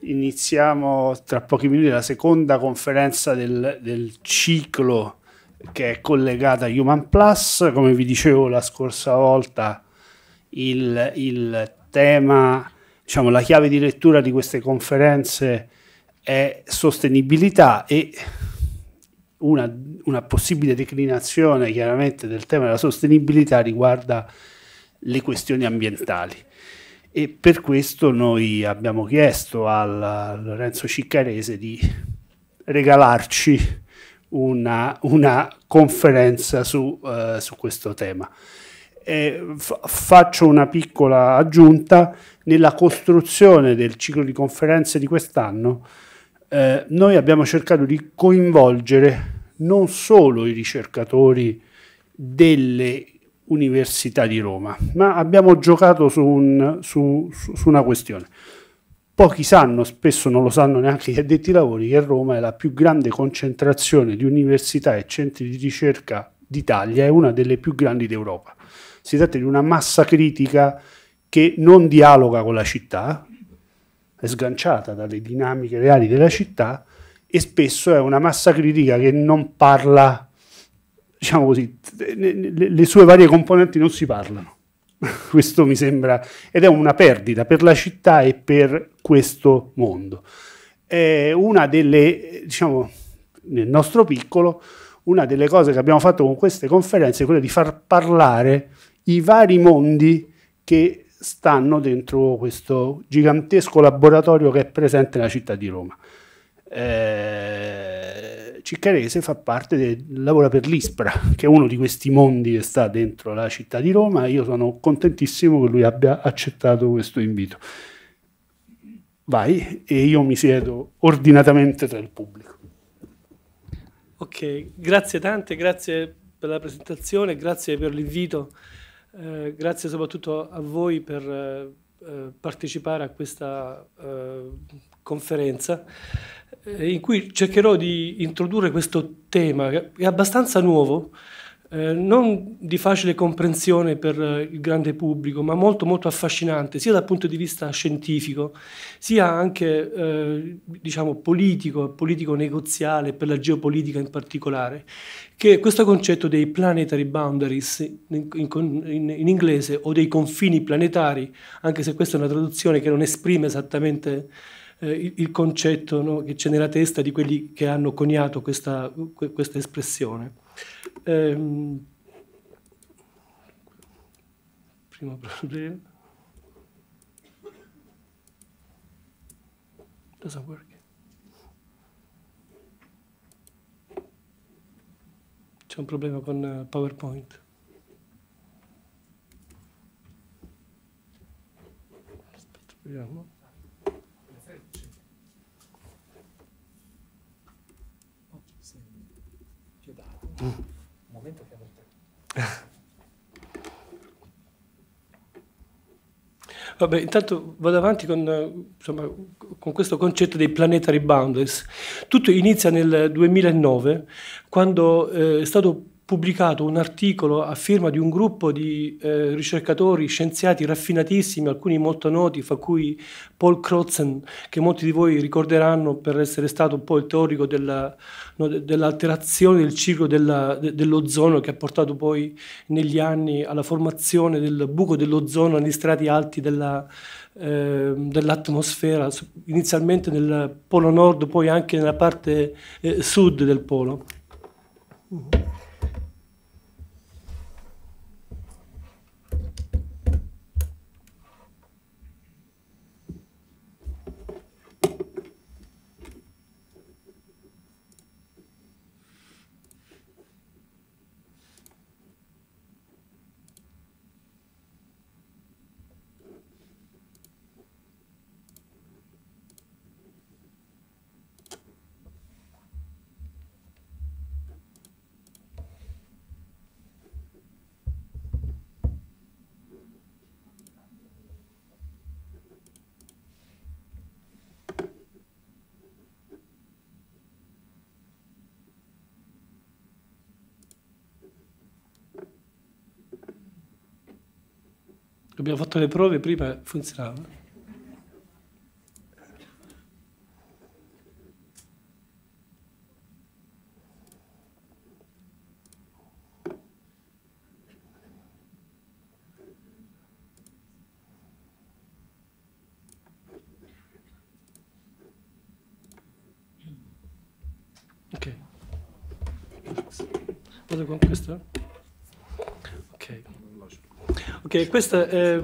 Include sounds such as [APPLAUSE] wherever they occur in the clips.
iniziamo tra pochi minuti la seconda conferenza del, del, ciclo che è collegata a Human Plus. Come vi dicevo la scorsa volta, il, il tema, diciamo, la chiave di lettura di queste conferenze è sostenibilità e una, una possibile declinazione chiaramente del tema della sostenibilità riguarda le questioni ambientali e per questo noi abbiamo chiesto a Lorenzo Ciccarese di regalarci una, una conferenza su, uh, su, questo tema. faccio una piccola aggiunta, nella costruzione del ciclo di conferenze di quest'anno eh, noi abbiamo cercato di coinvolgere non solo i ricercatori delle Università di Roma, ma abbiamo giocato su, un, su, su una questione. Pochi sanno, spesso non lo sanno neanche gli addetti ai lavori, che Roma è la più grande concentrazione di università e centri di ricerca d'Italia, è una delle più grandi d'Europa. Si tratta di una massa critica che non dialoga con la città, è sganciata dalle dinamiche reali della città e spesso è una massa critica che non parla diciamo così, le sue varie componenti non si parlano. [LAUGHS] Questo mi sembra, ed è una perdita per la città e per questo mondo. È una delle, diciamo, nel nostro piccolo, una delle cose che abbiamo fatto con queste conferenze è quella di far parlare i vari mondi che stanno dentro questo gigantesco laboratorio che è presente nella città di Roma. Eh, Ciccarese fa parte, de, lavora per l'ISPRA, che è uno di questi mondi che sta dentro la città di Roma. Io sono contentissimo che lui abbia accettato questo invito. Vai e io mi siedo ordinatamente tra il pubblico. Ok, grazie tante, grazie per la presentazione, grazie per l'invito, eh, grazie soprattutto a voi per eh, eh partecipare a questa eh, conferenza. Eh, in cui cercherò di introdurre questo tema che è abbastanza nuovo, eh, non di facile comprensione per eh, il grande pubblico, ma molto molto affascinante, sia dal punto di vista scientifico, sia anche eh, diciamo, politico, politico-negoziale, per la geopolitica in particolare, che è questo concetto dei planetary boundaries in, in, in, in, inglese o dei confini planetari, anche se questa è una traduzione che non esprime esattamente eh, il, il, concetto no, che c'è nella testa di quelli che hanno coniato questa, questa espressione. Ehm, primo problema. Doesn't work. C'è un problema con eh, PowerPoint. Aspetta, vediamo. Un momento che [LAUGHS] Vabbè, intanto vado avanti con, insomma, con, questo concetto dei planetary boundaries. Tutto inizia nel 2009, quando eh, è stato pubblicato un articolo a firma di un gruppo di eh, ricercatori, scienziati raffinatissimi, alcuni molto noti, fra cui Paul Crotzen, che molti di voi ricorderanno per essere stato un po' il teorico della, no, dell'alterazione del ciclo della, de, dell'ozono che ha portato poi negli anni alla formazione del buco dell'ozono negli strati alti della, eh, dell'atmosfera, inizialmente nel polo nord, poi anche nella parte eh, sud del polo. Uh -huh. Abbiamo fatto le prove prima, funzionava. Ok. Vado con questo. Ok, questa è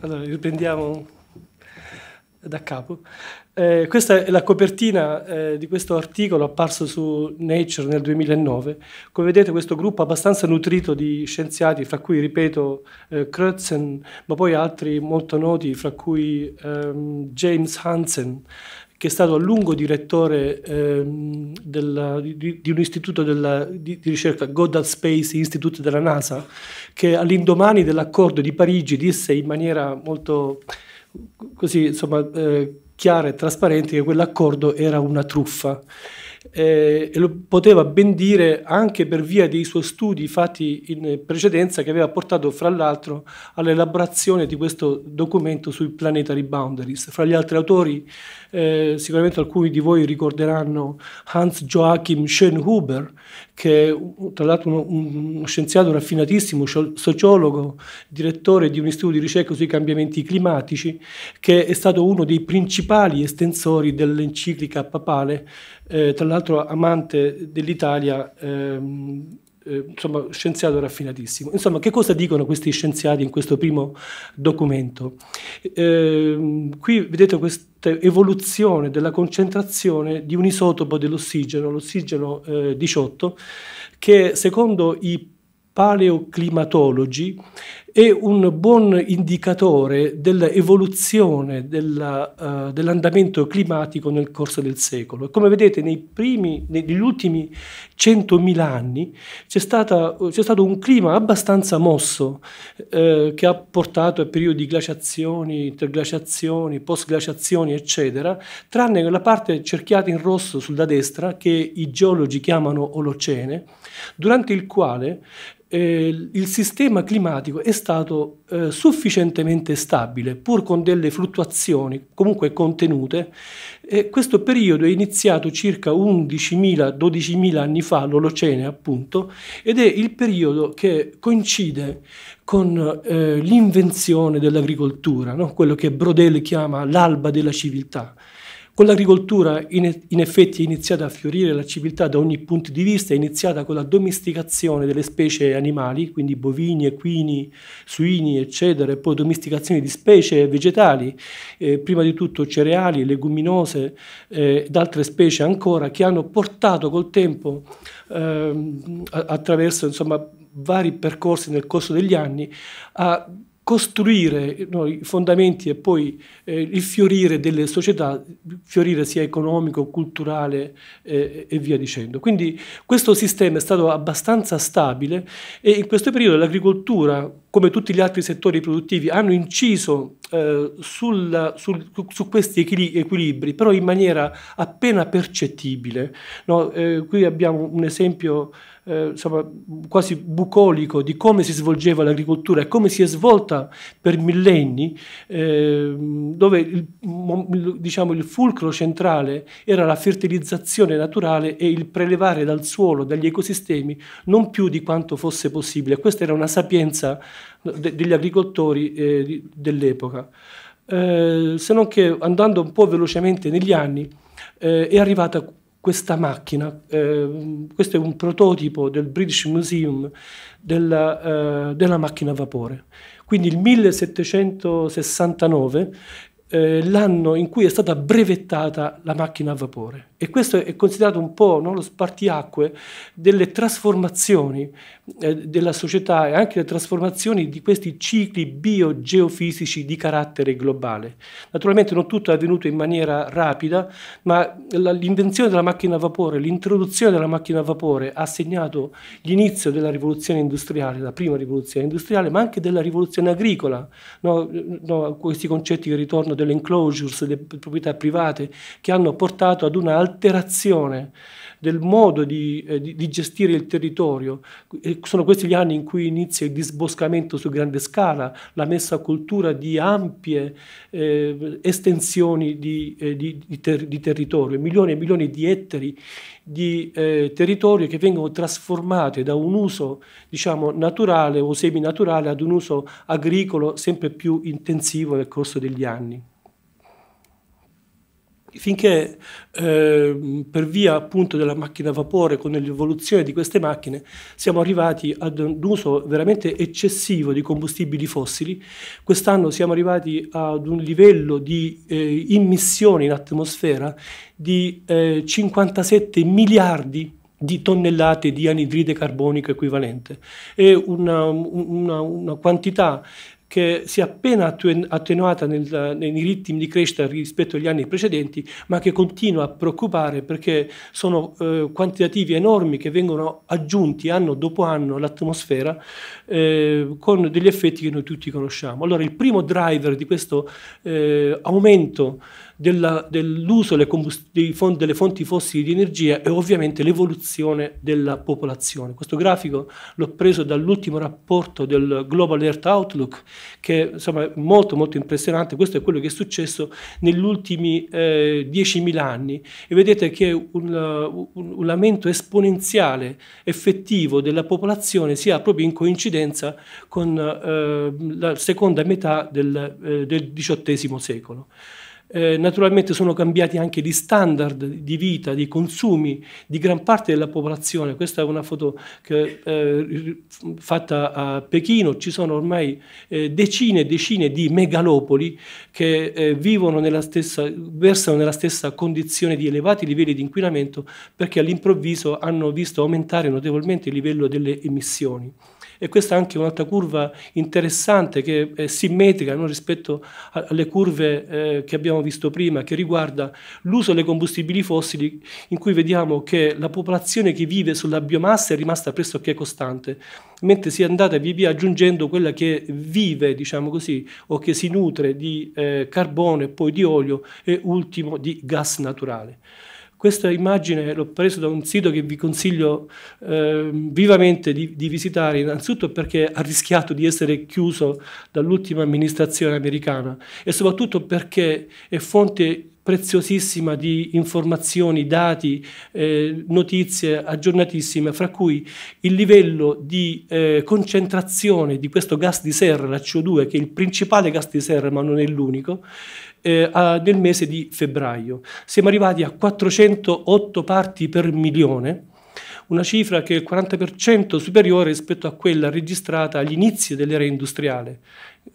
allora riprendiamo da capo. Eh, questa è la copertina eh, di questo articolo apparso su Nature nel 2009. Come vedete questo gruppo abbastanza nutrito di scienziati, fra cui, ripeto, eh, Crutzen, ma poi altri molto noti, fra cui ehm, James Hansen, che è stato a lungo direttore ehm, della, di, di, un istituto della, di, di, ricerca, Goddard Space Institute della NASA, che all'indomani dell'accordo di Parigi disse in maniera molto così, insomma, eh, chiara e trasparente che quell'accordo era una truffa eh, e lo poteva ben dire anche per via dei suoi studi fatti in precedenza che aveva portato fra l'altro all'elaborazione di questo documento sui planetary boundaries. Fra gli altri autori eh, sicuramente alcuni di voi ricorderanno Hans Joachim Schönhuber che è tra l'altro uno, uno scienziato raffinatissimo, sociologo, direttore di un istituto di ricerca sui cambiamenti climatici che è stato uno dei principali estensori dell'enciclica papale eh, tra l'altro amante dell'Italia, ehm, eh, insomma, scienziato raffinatissimo. Insomma, che cosa dicono questi scienziati in questo primo documento? Eh, qui vedete questa evoluzione della concentrazione di un isotopo dell'ossigeno, l'ossigeno 18, eh, che secondo i paleoclimatologi è un buon indicatore dell'evoluzione della, uh, dell'andamento climatico nel corso del secolo. Come vedete, primi, negli ultimi 100.000 anni c'è, stata, c'è, stato un clima abbastanza mosso eh, che ha portato a periodi di glaciazioni, interglaciazioni, postglaciazioni, eccetera, tranne la parte cerchiata in rosso sulla destra che i geologi chiamano Olocene, durante il quale eh, il sistema climatico è stato stato eh, sufficientemente stabile, pur con delle fluttuazioni comunque contenute. E questo periodo è iniziato circa 11.000-12.000 anni fa, l'Olocene appunto, ed è il periodo che coincide con eh, l'invenzione dell'agricoltura, no? quello che Brodel chiama l'alba della civiltà. Con l'agricoltura in, in, effetti è iniziata a fiorire la civiltà da ogni punto di vista, è iniziata con la domesticazione delle specie animali, quindi bovini, equini, suini, eccetera, e poi domesticazione di specie vegetali, eh, prima di tutto cereali, leguminose eh, ed altre specie ancora, che hanno portato col tempo, eh, attraverso insomma, vari percorsi nel corso degli anni, a costruire no, i fondamenti e poi eh, il fiorire delle società, fiorire sia economico, culturale eh, e via dicendo. Quindi questo sistema è stato abbastanza stabile e in questo periodo l'agricoltura, come tutti gli altri settori produttivi, hanno inciso eh, sulla, sul, su questi equilibri, però in maniera appena percettibile. No? Eh, qui abbiamo un esempio eh, insomma, quasi bucolico di come si svolgeva l'agricoltura e come si è svolta per millenni, eh, dove il, diciamo, il fulcro centrale era la fertilizzazione naturale e il prelevare dal suolo, dagli ecosistemi, non più di quanto fosse possibile. Questa era una sapienza de degli agricoltori eh, dell'epoca. Eh, se non che andando un po' velocemente negli anni eh, è arrivata questa macchina. Eh, questo è un prototipo del British Museum della, eh, della macchina a vapore. Quindi il 1769 eh, l'anno in cui è stata brevettata la macchina a vapore e questo è considerato un po' no, lo spartiacque delle trasformazioni eh, della società e anche le trasformazioni di questi cicli biogeofisici di carattere globale. Naturalmente non tutto è avvenuto in maniera rapida, ma l'invenzione della macchina a vapore, l'introduzione della macchina a vapore ha segnato l'inizio della rivoluzione industriale, la prima rivoluzione industriale, ma anche della rivoluzione agricola, no, no, questi concetti di ritorno delle enclosures, delle proprietà private, che hanno portato ad un'altra alterazione del modo di, eh, di, di gestire il territorio. E sono questi gli anni in cui inizia il disboscamento su grande scala, la messa a cultura di ampie eh, estensioni di, eh, ter, di, territorio, milioni e milioni di ettari di eh, territorio che vengono trasformati da un uso diciamo, naturale o seminaturale ad un uso agricolo sempre più intensivo nel corso degli anni finché eh, per via appunto della macchina a vapore con l'evoluzione di queste macchine siamo arrivati ad un uso veramente eccessivo di combustibili fossili, quest'anno siamo arrivati ad un livello di eh, immissione in atmosfera di eh, 57 miliardi di tonnellate di anidride carbonica equivalente. È una, una, una quantità che si è appena attenuata nel, nei ritmi di crescita rispetto agli anni precedenti, ma che continua a preoccupare perché sono eh, quantitativi enormi che vengono aggiunti anno dopo anno all'atmosfera eh, con degli effetti che noi tutti conosciamo. Allora il primo driver di questo eh, aumento della, dell'uso delle, fonti, delle fonti fossili di energia e ovviamente l'evoluzione della popolazione. Questo grafico l'ho preso dall'ultimo rapporto del Global Earth Outlook, che insomma, è molto molto impressionante. Questo è quello che è successo negli ultimi eh, 10.000 anni e vedete che un, un, un aumento esponenziale effettivo della popolazione si ha proprio in coincidenza con eh, la seconda metà del, eh, del XVIII secolo. Eh, naturalmente sono cambiati anche gli standard di vita, di consumi di gran parte della popolazione. Questa è una foto che, eh, fatta a Pechino, ci sono ormai eh, decine e decine di megalopoli che eh, vivono nella stessa, versano nella stessa condizione di elevati livelli di inquinamento perché all'improvviso hanno visto aumentare notevolmente il livello delle emissioni e questa è anche un'altra curva interessante che è simmetrica no? rispetto alle curve eh, che abbiamo visto prima, che riguarda l'uso dei combustibili fossili, in cui vediamo che la popolazione che vive sulla biomassa è rimasta pressoché costante, mentre si è andata via via aggiungendo quella che vive, diciamo così, o che si nutre di eh, carbone, poi di olio e ultimo di gas naturale. Questa immagine l'ho presa da un sito che vi consiglio eh, vivamente di, di, visitare, innanzitutto perché ha rischiato di essere chiuso dall'ultima amministrazione americana e soprattutto perché è fonte preziosissima di informazioni, dati, eh, notizie aggiornatissime, fra cui il livello di eh, concentrazione di questo gas di serra, la CO2, che è il principale gas di serra ma non è l'unico, eh, a, nel mese di febbraio. Siamo arrivati a 408 parti per milione una cifra che è il 40% superiore rispetto a quella registrata agli inizi dell'era industriale.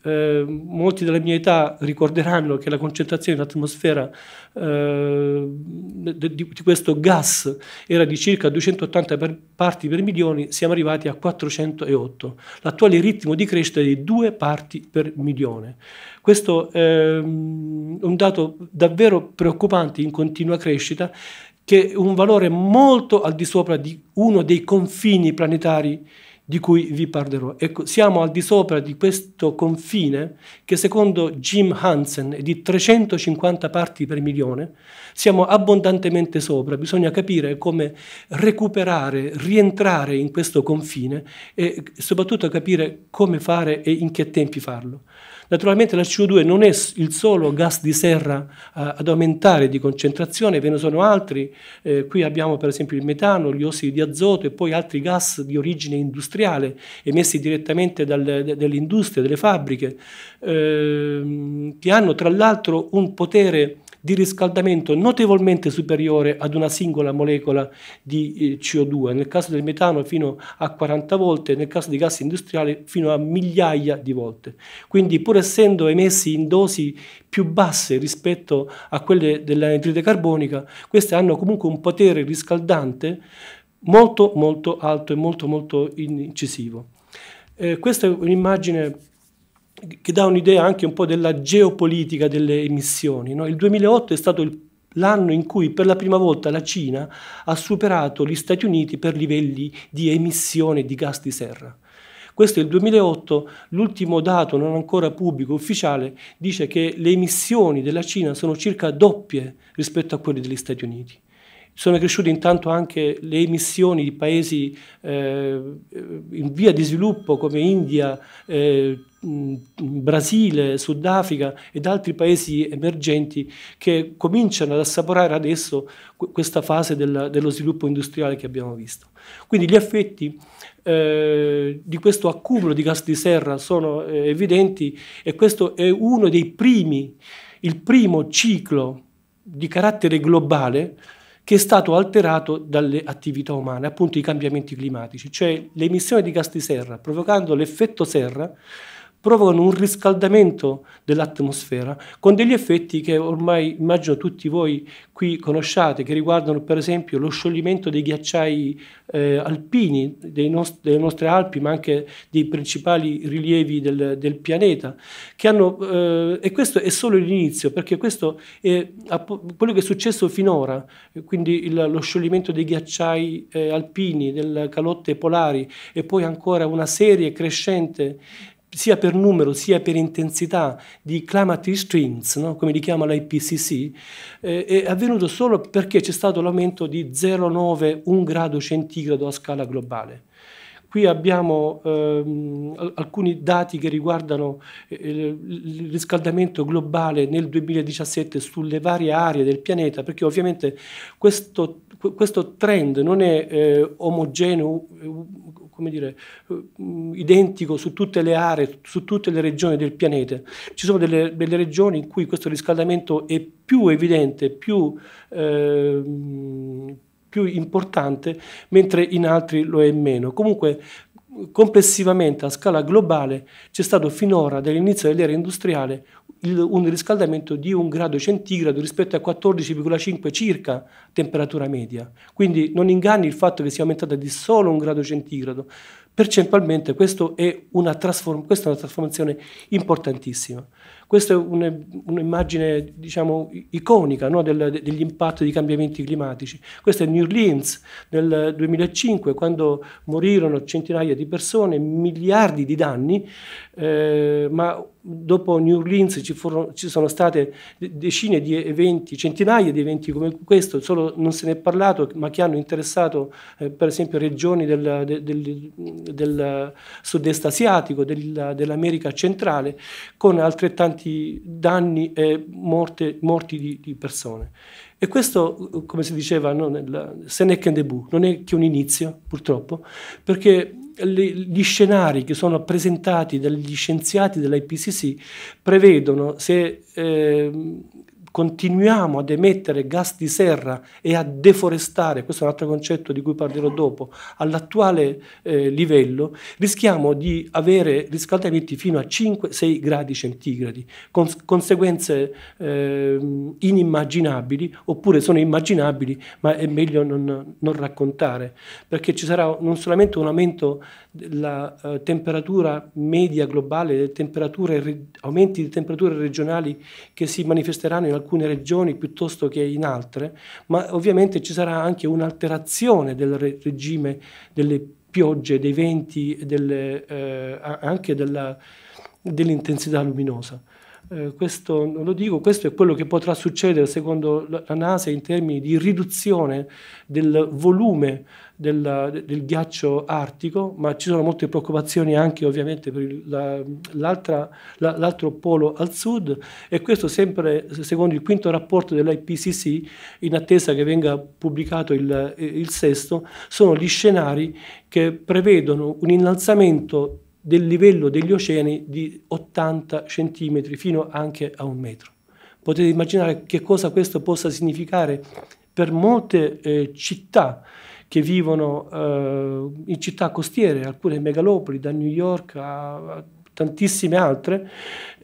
Eh, molti della mia età ricorderanno che la concentrazione dell'atmosfera eh, di, di, questo gas era di circa 280 per parti per milione, siamo arrivati a 408. L'attuale ritmo di crescita è di 2 parti per milione. Questo ehm, è un dato davvero preoccupante in continua crescita che è un valore molto al di sopra di uno dei confini planetari di cui vi parlerò. Ecco, siamo al di sopra di questo confine che secondo Jim Hansen è di 350 parti per milione, siamo abbondantemente sopra, bisogna capire come recuperare, rientrare in questo confine e soprattutto capire come fare e in che tempi farlo. Naturalmente la CO2 non è il solo gas di serra eh, ad aumentare di concentrazione, ve ne sono altri, eh, qui abbiamo per esempio il metano, gli ossidi di azoto e poi altri gas di origine industriale emessi direttamente dall'industria, dalle fabbriche, eh, che hanno tra l'altro un potere di riscaldamento notevolmente superiore ad una singola molecola di eh, CO2, nel caso del metano fino a 40 volte, nel caso di gas industriale fino a migliaia di volte. Quindi pur essendo emessi in dosi più basse rispetto a quelle dell'anidride carbonica, queste hanno comunque un potere riscaldante molto molto alto e molto molto incisivo. Eh, questa è un'immagine che dà un'idea anche un po' della geopolitica delle emissioni. No? Il 2008 è stato il, l'anno in cui per la prima volta la Cina ha superato gli Stati Uniti per livelli di emissione di gas di serra. Questo è il 2008, l'ultimo dato non ancora pubblico ufficiale dice che le emissioni della Cina sono circa doppie rispetto a quelle degli Stati Uniti. Sono cresciute intanto anche le emissioni di paesi eh, in via di sviluppo come India, eh, Mm, Brasile, Sudafrica ed altri paesi emergenti che cominciano ad assaporare adesso questa fase del, dello sviluppo industriale che abbiamo visto. Quindi gli effetti eh, di questo accumulo di gas di serra sono eh, evidenti e questo è uno dei primi, il primo ciclo di carattere globale che è stato alterato dalle attività umane, appunto i cambiamenti climatici, cioè l'emissione di gas di serra provocando l'effetto serra provocano un riscaldamento dell'atmosfera con degli effetti che ormai immagino tutti voi qui conosciate, che riguardano per esempio lo scioglimento dei ghiacciai eh, alpini, nost- delle nostre Alpi, ma anche dei principali rilievi del, del pianeta. Hanno, eh, e questo è solo l'inizio, perché questo è quello che è successo finora, eh, quindi il, lo scioglimento dei ghiacciai eh, alpini, delle calotte polari e poi ancora una serie crescente sia per numero sia per intensità di climate strings, no? come li chiama l'IPCC, eh, è avvenuto solo perché c'è stato l'aumento di 0,9-1 grado centigrado a scala globale. Qui abbiamo ehm, alcuni dati che riguardano eh, il riscaldamento globale nel 2017 sulle varie aree del pianeta, perché ovviamente questo, questo trend non è eh, omogeneo eh, come dire, eh, identico su tutte le aree, su tutte le regioni del pianeta. Ci sono delle, delle regioni in cui questo riscaldamento è più evidente, più, eh, più importante, mentre in altri lo è meno. Comunque complessivamente a scala globale c'è stato finora dall'inizio dell'era industriale il, un riscaldamento di un grado centigrado rispetto a 14,5 circa temperatura media. Quindi non inganni il fatto che sia aumentata di solo un grado centigrado. Percentualmente questa è una, trasform- questa è una trasformazione importantissima. Questa è un, un'immagine diciamo, iconica no, del, degli impatti dei cambiamenti climatici. Questo è New Orleans nel 2005, quando morirono centinaia di persone, miliardi di danni, eh, ma dopo New Orleans ci, furono, ci, sono state decine di eventi, centinaia di eventi come questo, solo non se ne è parlato, ma che hanno interessato eh, per esempio regioni del, del, del, del sud-est asiatico, dell'America centrale, con altrettanti danni e morte, morti di, di, persone. E questo, come si diceva, non è, se ne è che un debut, non è che un inizio, purtroppo, perché gli scenari che sono presentati dagli scienziati dell'IPCC prevedono, se eh, continuiamo ad emettere gas di serra e a deforestare, questo è un altro concetto di cui parlerò dopo, all'attuale eh, livello, rischiamo di avere riscaldamenti fino a 5-6 gradi centigradi, con conseguenze eh, inimmaginabili, oppure sono immaginabili, ma è meglio non, non raccontare, perché ci sarà non solamente un aumento della eh, temperatura media globale, delle temperature, aumenti di temperature regionali che si manifesteranno in alcune regioni piuttosto che in altre, ma ovviamente ci sarà anche un'alterazione del regime delle piogge, dei venti e eh, anche dell'intensità luminosa. Eh, questo non lo dico, questo è quello che potrà succedere secondo la NASA in termini di riduzione del volume del, del, ghiaccio artico, ma ci sono molte preoccupazioni anche ovviamente per l'altro la, la, polo al sud e questo sempre secondo il quinto rapporto dell'IPCC, in attesa che venga pubblicato il, il sesto, sono gli scenari che prevedono un innalzamento del livello degli oceani di 80 cm fino anche a un metro. Potete immaginare che cosa questo possa significare per molte eh, città che vivono eh, in città costiere, alcune megalopoli, da New York a, a tantissime altre,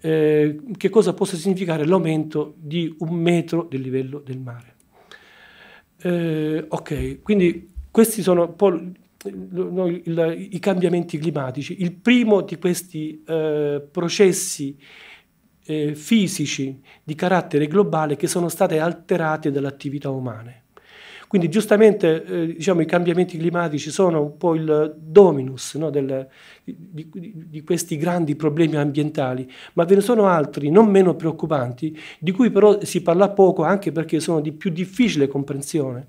eh, che cosa possa significare l'aumento di un metro del livello del mare. Eh, ok, quindi questi sono poi i cambiamenti climatici. Il primo di questi eh, processi eh, fisici di carattere globale che sono state alterate dall'attività umana. Quindi giustamente eh, diciamo, i cambiamenti climatici sono un po' il dominus no, del, di, di, questi grandi problemi ambientali, ma ve ne sono altri non meno preoccupanti, di cui però si parla poco anche perché sono di più difficile comprensione.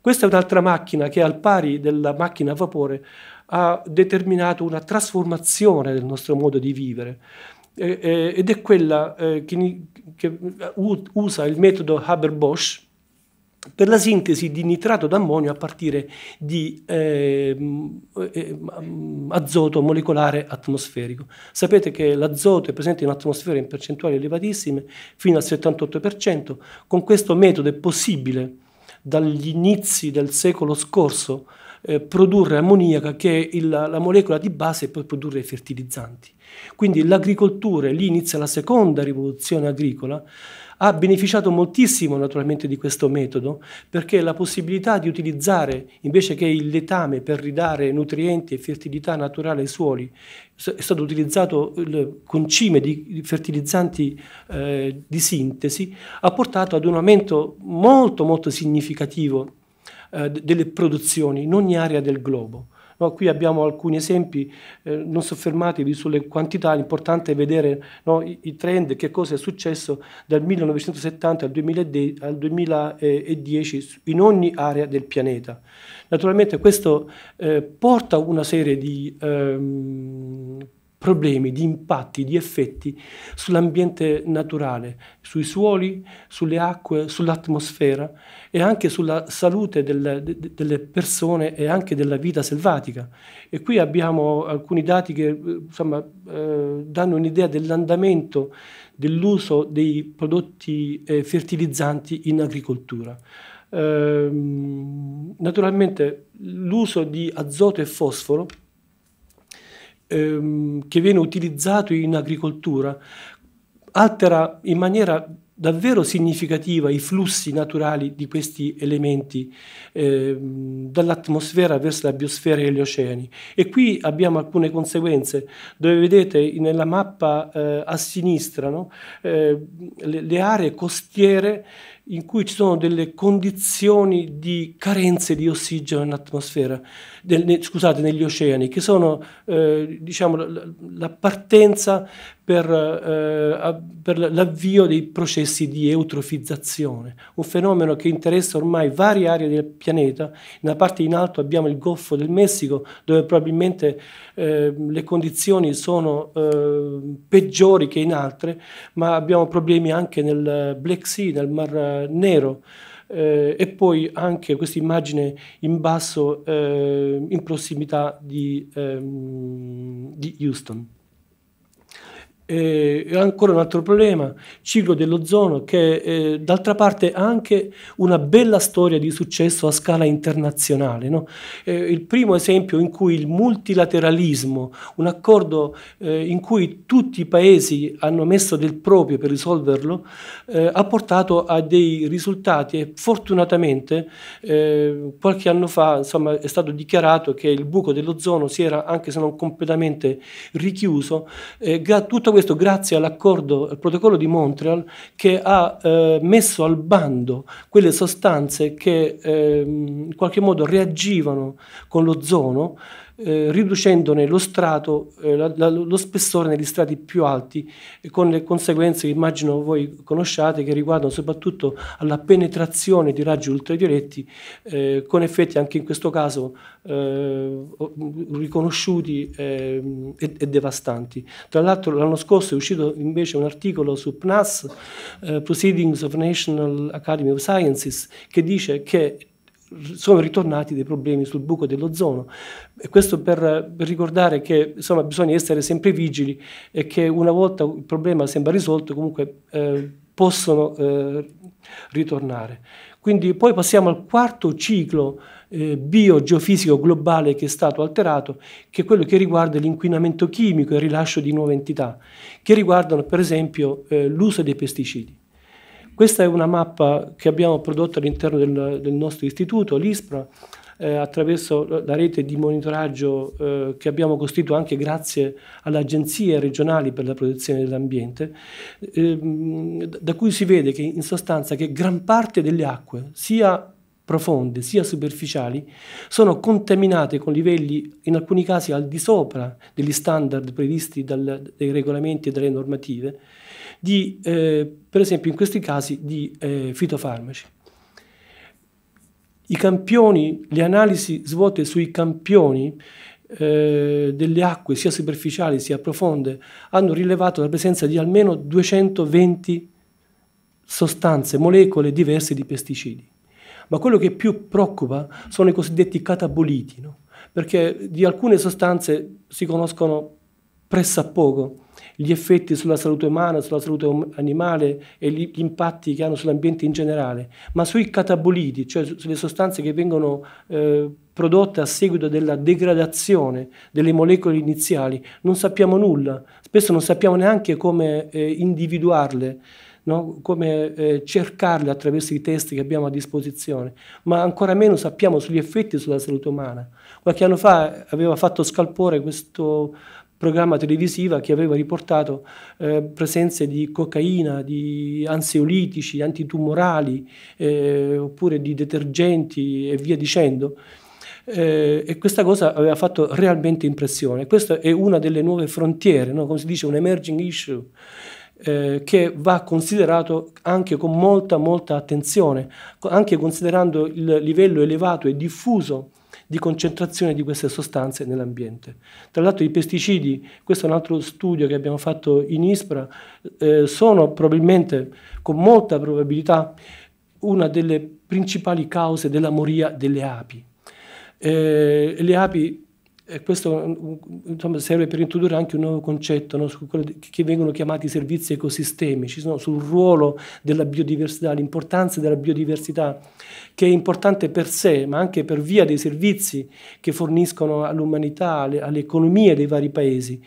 Questa è un'altra macchina che al pari della macchina a vapore ha determinato una trasformazione del nostro modo di vivere eh, eh, ed è quella eh, che, che usa il metodo Haber-Bosch per la sintesi di nitrato d'ammonio a partire di ehm, eh, eh mm, azoto molecolare atmosferico. Sapete che l'azoto è presente in atmosfera in percentuali elevatissime, fino al 78%. Con questo metodo è possibile, dagli inizi del secolo scorso, eh, produrre ammoniaca che è il, la molecola di base per produrre i fertilizzanti. Quindi l'agricoltura, lì inizia la seconda rivoluzione agricola, ha beneficiato moltissimo naturalmente di questo metodo perché la possibilità di utilizzare invece che il letame per ridare nutrienti e fertilità naturale ai suoli è stato utilizzato il concime di fertilizzanti eh, di sintesi ha portato ad un aumento molto molto significativo eh, delle produzioni in ogni area del globo. No, qui abbiamo alcuni esempi, eh, non soffermatevi sulle quantità, l'importante è vedere no, i, i, trend, che cosa è successo dal 1970 al, 2010, al 2010 in ogni area del pianeta. Naturalmente questo eh, porta una serie di ehm, problemi, di impatti, di effetti sull'ambiente naturale, sui suoli, sulle acque, sull'atmosfera e anche sulla salute delle, delle, persone e anche della vita selvatica. E qui abbiamo alcuni dati che insomma, eh, danno un'idea dell'andamento dell'uso dei prodotti eh, fertilizzanti in agricoltura ehm, naturalmente l'uso di azoto e fosforo ehm, che viene utilizzato in agricoltura altera in maniera davvero significativa i flussi naturali di questi elementi eh, dall'atmosfera verso la biosfera e gli oceani. E qui abbiamo alcune conseguenze, dove vedete nella mappa eh, a sinistra no? eh, le, le, aree costiere in cui ci sono delle condizioni di carenze di ossigeno in atmosfera, del, ne, scusate, negli oceani, che sono eh, diciamo, la, la, partenza per, eh, per l'avvio dei processi di eutrofizzazione, un fenomeno che interessa ormai varie aree del pianeta. Nella parte in alto abbiamo il Golfo del Messico, dove probabilmente Ehm, le condizioni sono eh, peggiori che in altre, ma abbiamo problemi anche nel Black Sea, nel Mar Nero. Eh, e poi anche questa immagine in basso ehm, in prossimità di, ehm, di Houston. E ancora un altro problema, ciclo dell'ozono, che eh, d'altra parte ha anche una bella storia di successo a scala internazionale. No? Eh, il primo esempio in cui il multilateralismo, un accordo eh, in cui tutti i paesi hanno messo del proprio per risolverlo, eh, ha portato a dei risultati e fortunatamente eh, qualche anno fa insomma, è stato dichiarato che il buco dell'ozono si era, anche se non completamente richiuso, eh, tutto questo grazie all'accordo, al protocollo di Montreal che ha eh, messo al bando quelle sostanze che eh, in qualche modo reagivano con l'ozono eh, riducendone lo strato, eh, la, la, lo spessore negli strati più alti, eh, con le conseguenze che immagino voi conosciate che riguardano soprattutto alla penetrazione di raggi ultravioletti, eh, con effetti anche in questo caso eh, riconosciuti eh, e, e, devastanti. Tra l'altro l'anno scorso è uscito invece un articolo su PNAS, Proceedings of National Academy of Sciences, che dice che sono ritornati dei problemi sul buco dell'ozono. E questo per, per ricordare che insomma, bisogna essere sempre vigili e che una volta il problema sembra risolto comunque eh, possono eh, ritornare. Quindi poi passiamo al quarto ciclo eh, biogeofisico globale che è stato alterato, che è quello che riguarda l'inquinamento chimico e il rilascio di nuove entità, che riguardano per esempio eh, l'uso dei pesticidi. Questa è una mappa che abbiamo prodotto all'interno del, del nostro istituto, l'ISPRA, eh, attraverso la rete di monitoraggio eh, che abbiamo costituito anche grazie alle agenzie regionali per la protezione dell'ambiente, eh, da cui si vede che in sostanza che gran parte delle acque, sia profonde sia superficiali, sono contaminate con livelli in alcuni casi al di sopra degli standard previsti dal, dai regolamenti e dalle normative di, eh, per esempio in questi casi, di eh, fitofarmaci. I campioni, le analisi svolte sui campioni eh, delle acque, sia superficiali sia profonde, hanno rilevato la presenza di almeno 220 sostanze, molecole diverse di pesticidi. Ma quello che più preoccupa sono i cosiddetti cataboliti, no? perché di alcune sostanze si conoscono pressappoco gli effetti sulla salute umana, sulla salute um-, animale e gli impatti che hanno sull'ambiente in generale, ma sui cataboliti, cioè sulle sostanze che vengono eh, prodotte a seguito della degradazione delle molecole iniziali, non sappiamo nulla, spesso non sappiamo neanche come eh, individuarle. No? come eh, cercarle attraverso i test che abbiamo a disposizione, ma ancora meno sappiamo sugli effetti sulla salute umana. Qualche anno fa aveva fatto scalpore questo programma televisiva che aveva riportato eh, presenze di cocaina, di ansiolitici, antitumorali, eh, oppure di detergenti e via dicendo. Eh, e questa cosa aveva fatto realmente impressione. Questa è una delle nuove frontiere, no? come si dice, un emerging issue. Eh, che va considerato anche con molta molta attenzione, anche considerando il livello elevato e diffuso di concentrazione di queste sostanze nell'ambiente. Tra l'altro i pesticidi, questo è un altro studio che abbiamo fatto in ISPRA, eh, sono probabilmente, con molta probabilità, una delle principali cause della moria delle api. Eh, le api e questo insomma, serve per introdurre anche un nuovo concetto no? su che vengono chiamati servizi ecosistemici, no? sul ruolo della biodiversità, l'importanza della biodiversità, che è importante per sé, ma anche per via dei servizi che forniscono all'umanità, alle, alle economie dei vari paesi.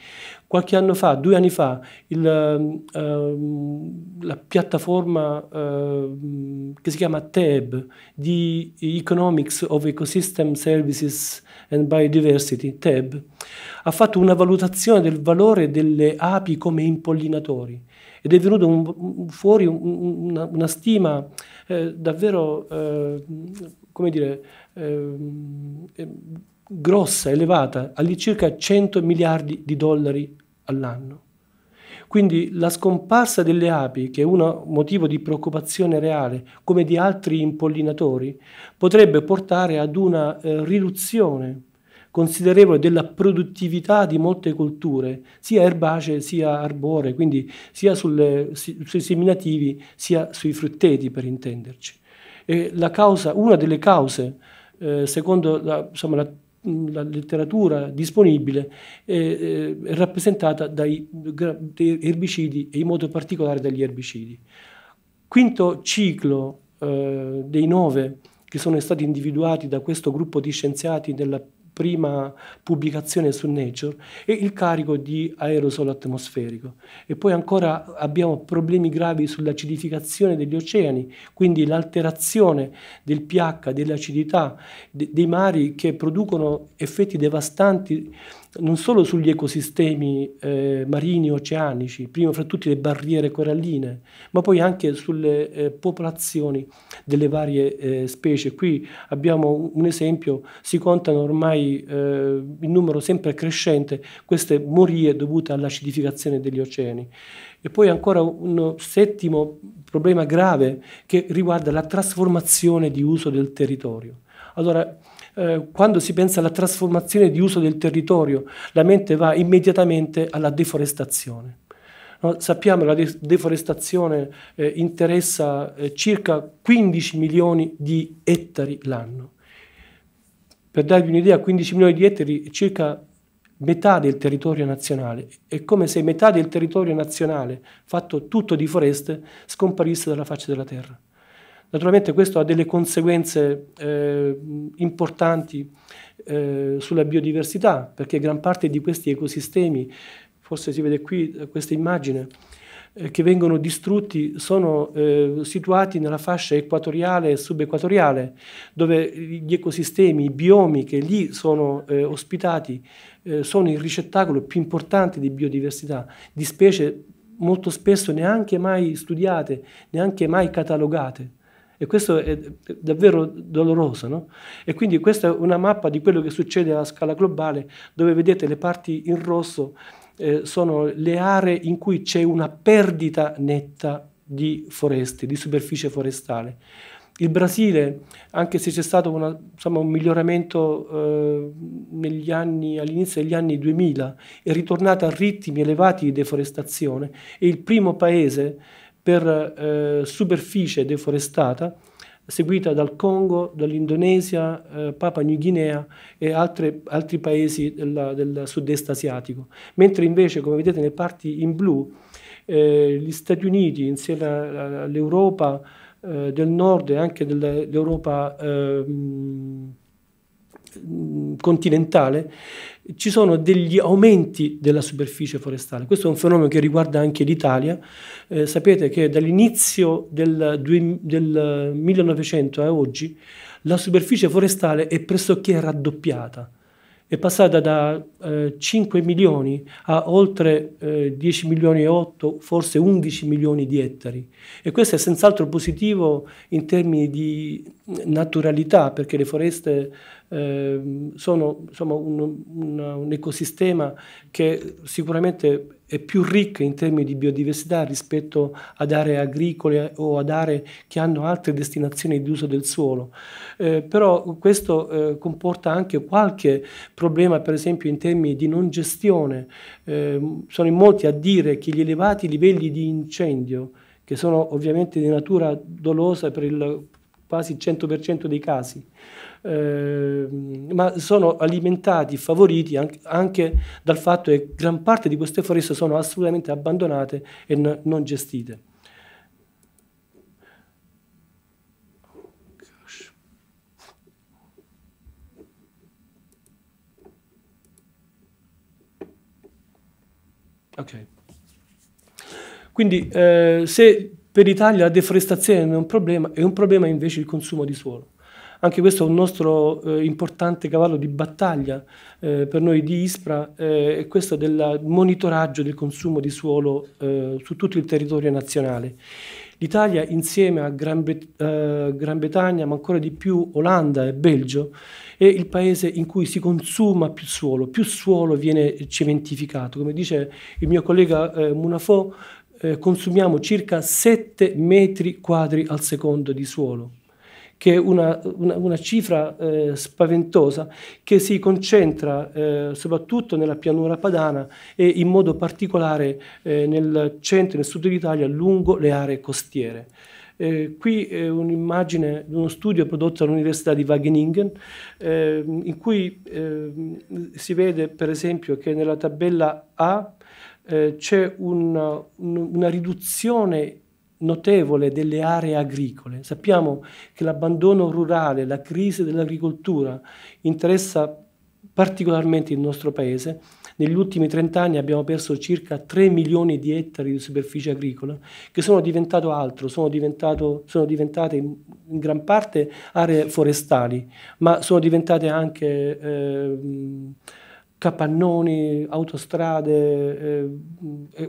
Qualche anno fa, due anni fa, il, uh, la piattaforma uh, che si chiama TEB di Economics of Ecosystem Services and Biodiversity, TEB, ha fatto una valutazione del valore delle api come impollinatori ed è venuta un, fuori una, una stima eh, davvero, eh, come dire, eh, eh grossa, elevata, all'incirca 100 miliardi di dollari all'anno. Quindi la scomparsa delle api, che è un motivo di preoccupazione reale, come di altri impollinatori, potrebbe portare ad una eh, riduzione considerevole della produttività di molte colture, sia erbacee sia arbore, quindi sia sulle, sui seminativi sia sui frutteti per intenderci. Causa, una delle cause, eh, secondo la, insomma, la la letteratura disponibile è, eh, eh, è rappresentata dai erbicidi e in modo particolare dagli erbicidi. Quinto ciclo eh, dei nove che sono stati individuati da questo gruppo di scienziati della prima pubblicazione su Nature e il carico di aerosolo atmosferico. E poi ancora abbiamo problemi gravi sull'acidificazione degli oceani, quindi l'alterazione del pH, dell'acidità de dei mari che producono effetti devastanti non solo sugli ecosistemi eh, marini oceanici, prima fra tutti le barriere coralline, ma poi anche sulle eh, popolazioni delle varie eh, specie. Qui abbiamo un esempio, si contano ormai eh, in numero sempre crescente queste morie dovute all'acidificazione degli oceani. E poi ancora un settimo problema grave che riguarda la trasformazione di uso del territorio. Allora, eh, quando si pensa alla trasformazione di uso del territorio, la mente va immediatamente alla deforestazione. No, sappiamo che la de deforestazione eh, interessa eh, circa 15 milioni di ettari l'anno. Per darvi un'idea, 15 milioni di ettari è circa metà del territorio nazionale. È come se metà del territorio nazionale, fatto tutto di foreste, scomparisse dalla faccia della terra. Naturalmente questo ha delle conseguenze eh, importanti eh, sulla biodiversità, perché gran parte di questi ecosistemi, forse si vede qui eh, questa immagine, eh, che vengono distrutti sono eh, situati nella fascia equatoriale e subequatoriale, dove gli ecosistemi, i biomi che lì sono eh, ospitati, sono il ricettacolo più importante di biodiversità, di specie molto spesso neanche mai studiate, neanche mai catalogate. E questo è davvero doloroso, no? E quindi questa è una mappa di quello che succede alla scala globale, dove vedete le parti in rosso eh, sono le aree in cui c'è una perdita netta di foreste, di superficie forestale. Il Brasile, anche se c'è stato una, insomma, un miglioramento eh, anni, all'inizio degli anni 2000, è ritornato a ritmi elevati di deforestazione, è il primo paese per eh, superficie deforestata seguita dal Congo, dall'Indonesia, eh, Papua New Guinea e altre, altri paesi della, del sud-est asiatico. Mentre invece, come vedete nei parti in blu, eh, gli Stati Uniti insieme all'Europa eh, del nord e anche dell'Europa ehm, continentale ci sono degli aumenti della superficie forestale. Questo è un fenomeno che riguarda anche l'Italia. Eh, sapete che dall'inizio del, del 1900 a oggi la superficie forestale è pressoché raddoppiata è passata da eh, 5 milioni a oltre eh, 10 milioni e 8, forse 11 milioni di ettari. E questo è senz'altro positivo in termini di naturalità, perché le foreste Ehm, sono insomma, un, un, un, ecosistema che sicuramente è più ricco in termini di biodiversità rispetto ad aree agricole o ad aree che hanno altre destinazioni di uso del suolo. Eh, però questo eh, comporta anche qualche problema, per esempio, in termini di non gestione. Eh, sono in molti a dire che gli elevati livelli di incendio che sono ovviamente di natura dolosa per il quasi il 100% dei casi, eh, ma sono alimentati, favoriti anche, dal fatto che gran parte di queste foreste sono assolutamente abbandonate e n- non gestite. Ok. Quindi eh, se per l'Italia la deforestazione non è un problema, è un problema invece il consumo di suolo. Anche questo è un nostro eh, importante cavallo di battaglia eh, per noi di ISPRA, eh, è questo del monitoraggio del consumo di suolo eh, su tutto il territorio nazionale. L'Italia insieme a Gran, Bet eh, Gran Bretagna, ma ancora di più Olanda e Belgio, è il paese in cui si consuma più suolo, più suolo viene cementificato. Come dice il mio collega eh, Munafò, eh, consumiamo circa 7 metri quadri al secondo di suolo, che è una, una, una cifra eh, spaventosa che si concentra eh, soprattutto nella pianura padana e in modo particolare eh, nel centro e nel sud dell'Italia lungo le aree costiere. Eh, qui è un'immagine di uno studio prodotto all'Università di Wageningen, eh, in cui eh, si vede per esempio che nella tabella A eh, c'è una, una riduzione notevole delle aree agricole. Sappiamo che l'abbandono rurale, la crisi dell'agricoltura interessa particolarmente il nostro paese. Negli ultimi 30 anni abbiamo perso circa 3 milioni di ettari di superficie agricola che sono diventato altro, sono, diventato, sono diventate in gran parte aree forestali, ma sono diventate anche... Eh, capannoni, autostrade eh,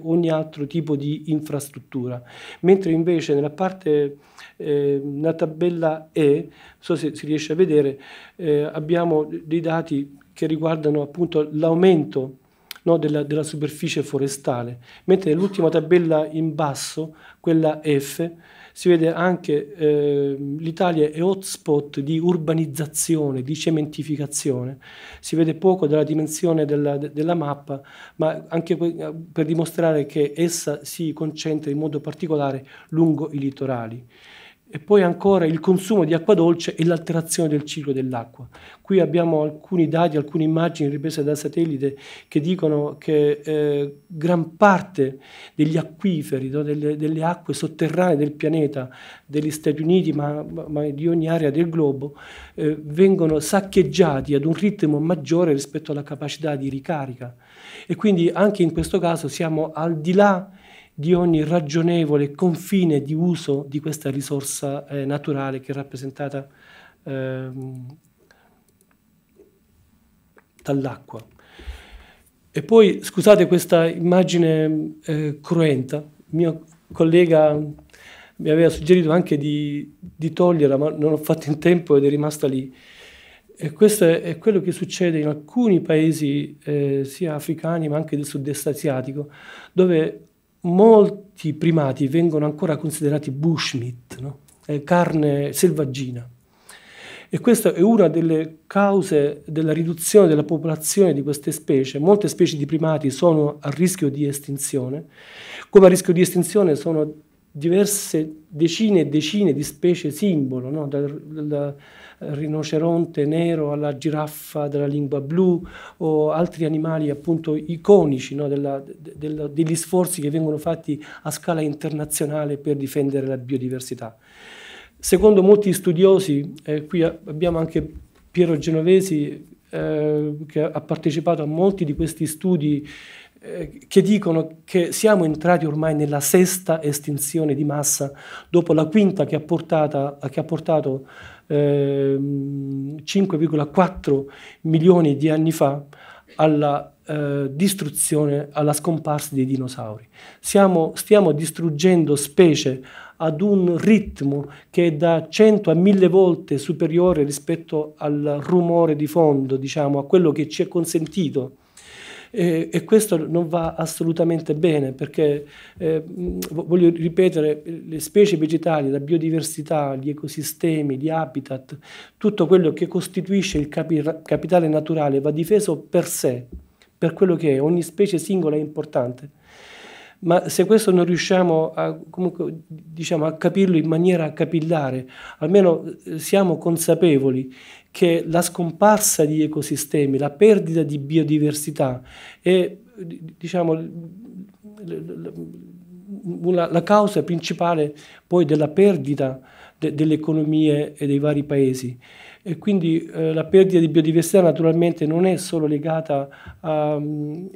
ogni altro tipo di infrastruttura. Mentre invece nella parte, eh, nella tabella E, non so se si riesce a vedere, eh, abbiamo dei dati che riguardano appunto l'aumento no, della, della, superficie forestale, mentre nell'ultima tabella in basso, quella F, si vede anche eh, l'Italia è hotspot di urbanizzazione, di cementificazione, si vede poco della dimensione della, de, della mappa, ma anche per, per dimostrare che essa si concentra in modo particolare lungo i litorali. E poi ancora il consumo di acqua dolce e l'alterazione del ciclo dell'acqua. Qui abbiamo alcuni dati, alcune immagini riprese da satellite che dicono che eh, gran parte degli acquiferi, no, delle, delle, acque sotterranee del pianeta, degli Stati Uniti, ma, ma di ogni area del globo, eh, vengono saccheggiati ad un ritmo maggiore rispetto alla capacità di ricarica. E quindi anche in questo caso siamo al di là di ogni ragionevole confine di uso di questa risorsa eh, naturale che è rappresentata ehm, dall'acqua. E poi, scusate questa immagine eh, cruenta, mio collega mi aveva suggerito anche di, di toglierla, ma non ho fatto in tempo ed è rimasta lì. E questo è quello che succede in alcuni paesi, eh, sia africani ma anche del sud-est asiatico, dove molti primati vengono ancora considerati bushmeat, no? carne selvaggina. E questa è una delle cause della riduzione della popolazione di queste specie. Molte specie di primati sono a rischio di estinzione, come a rischio di estinzione sono diverse decine e decine di specie simbolo, no? da, da, rinoceronte nero, alla giraffa della lingua blu o altri animali appunto iconici no, della, della, degli sforzi che vengono fatti a scala internazionale per difendere la biodiversità. Secondo molti studiosi, eh, qui abbiamo anche Piero Genovesi eh, che ha partecipato a molti di questi studi eh, che dicono che siamo entrati ormai nella sesta estinzione di massa dopo la quinta che ha, portata, che ha portato 5,4 milioni di anni fa alla eh, distruzione, alla scomparsa dei dinosauri. Siamo, stiamo distruggendo specie ad un ritmo che è da 100 a 1000 volte superiore rispetto al rumore di fondo, diciamo, a quello che ci è consentito e, e questo non va assolutamente bene perché, eh, voglio ripetere, le specie vegetali, la biodiversità, gli ecosistemi, gli habitat, tutto quello che costituisce il capi capitale naturale va difeso per sé, per quello che è, ogni specie singola è importante ma se questo non riusciamo a, comunque, diciamo, a, capirlo in maniera capillare, almeno eh, siamo consapevoli che la scomparsa di ecosistemi, la perdita di biodiversità è diciamo, la, la causa principale poi della perdita de, delle economie e dei vari paesi e quindi eh, la perdita di biodiversità naturalmente non è solo legata a,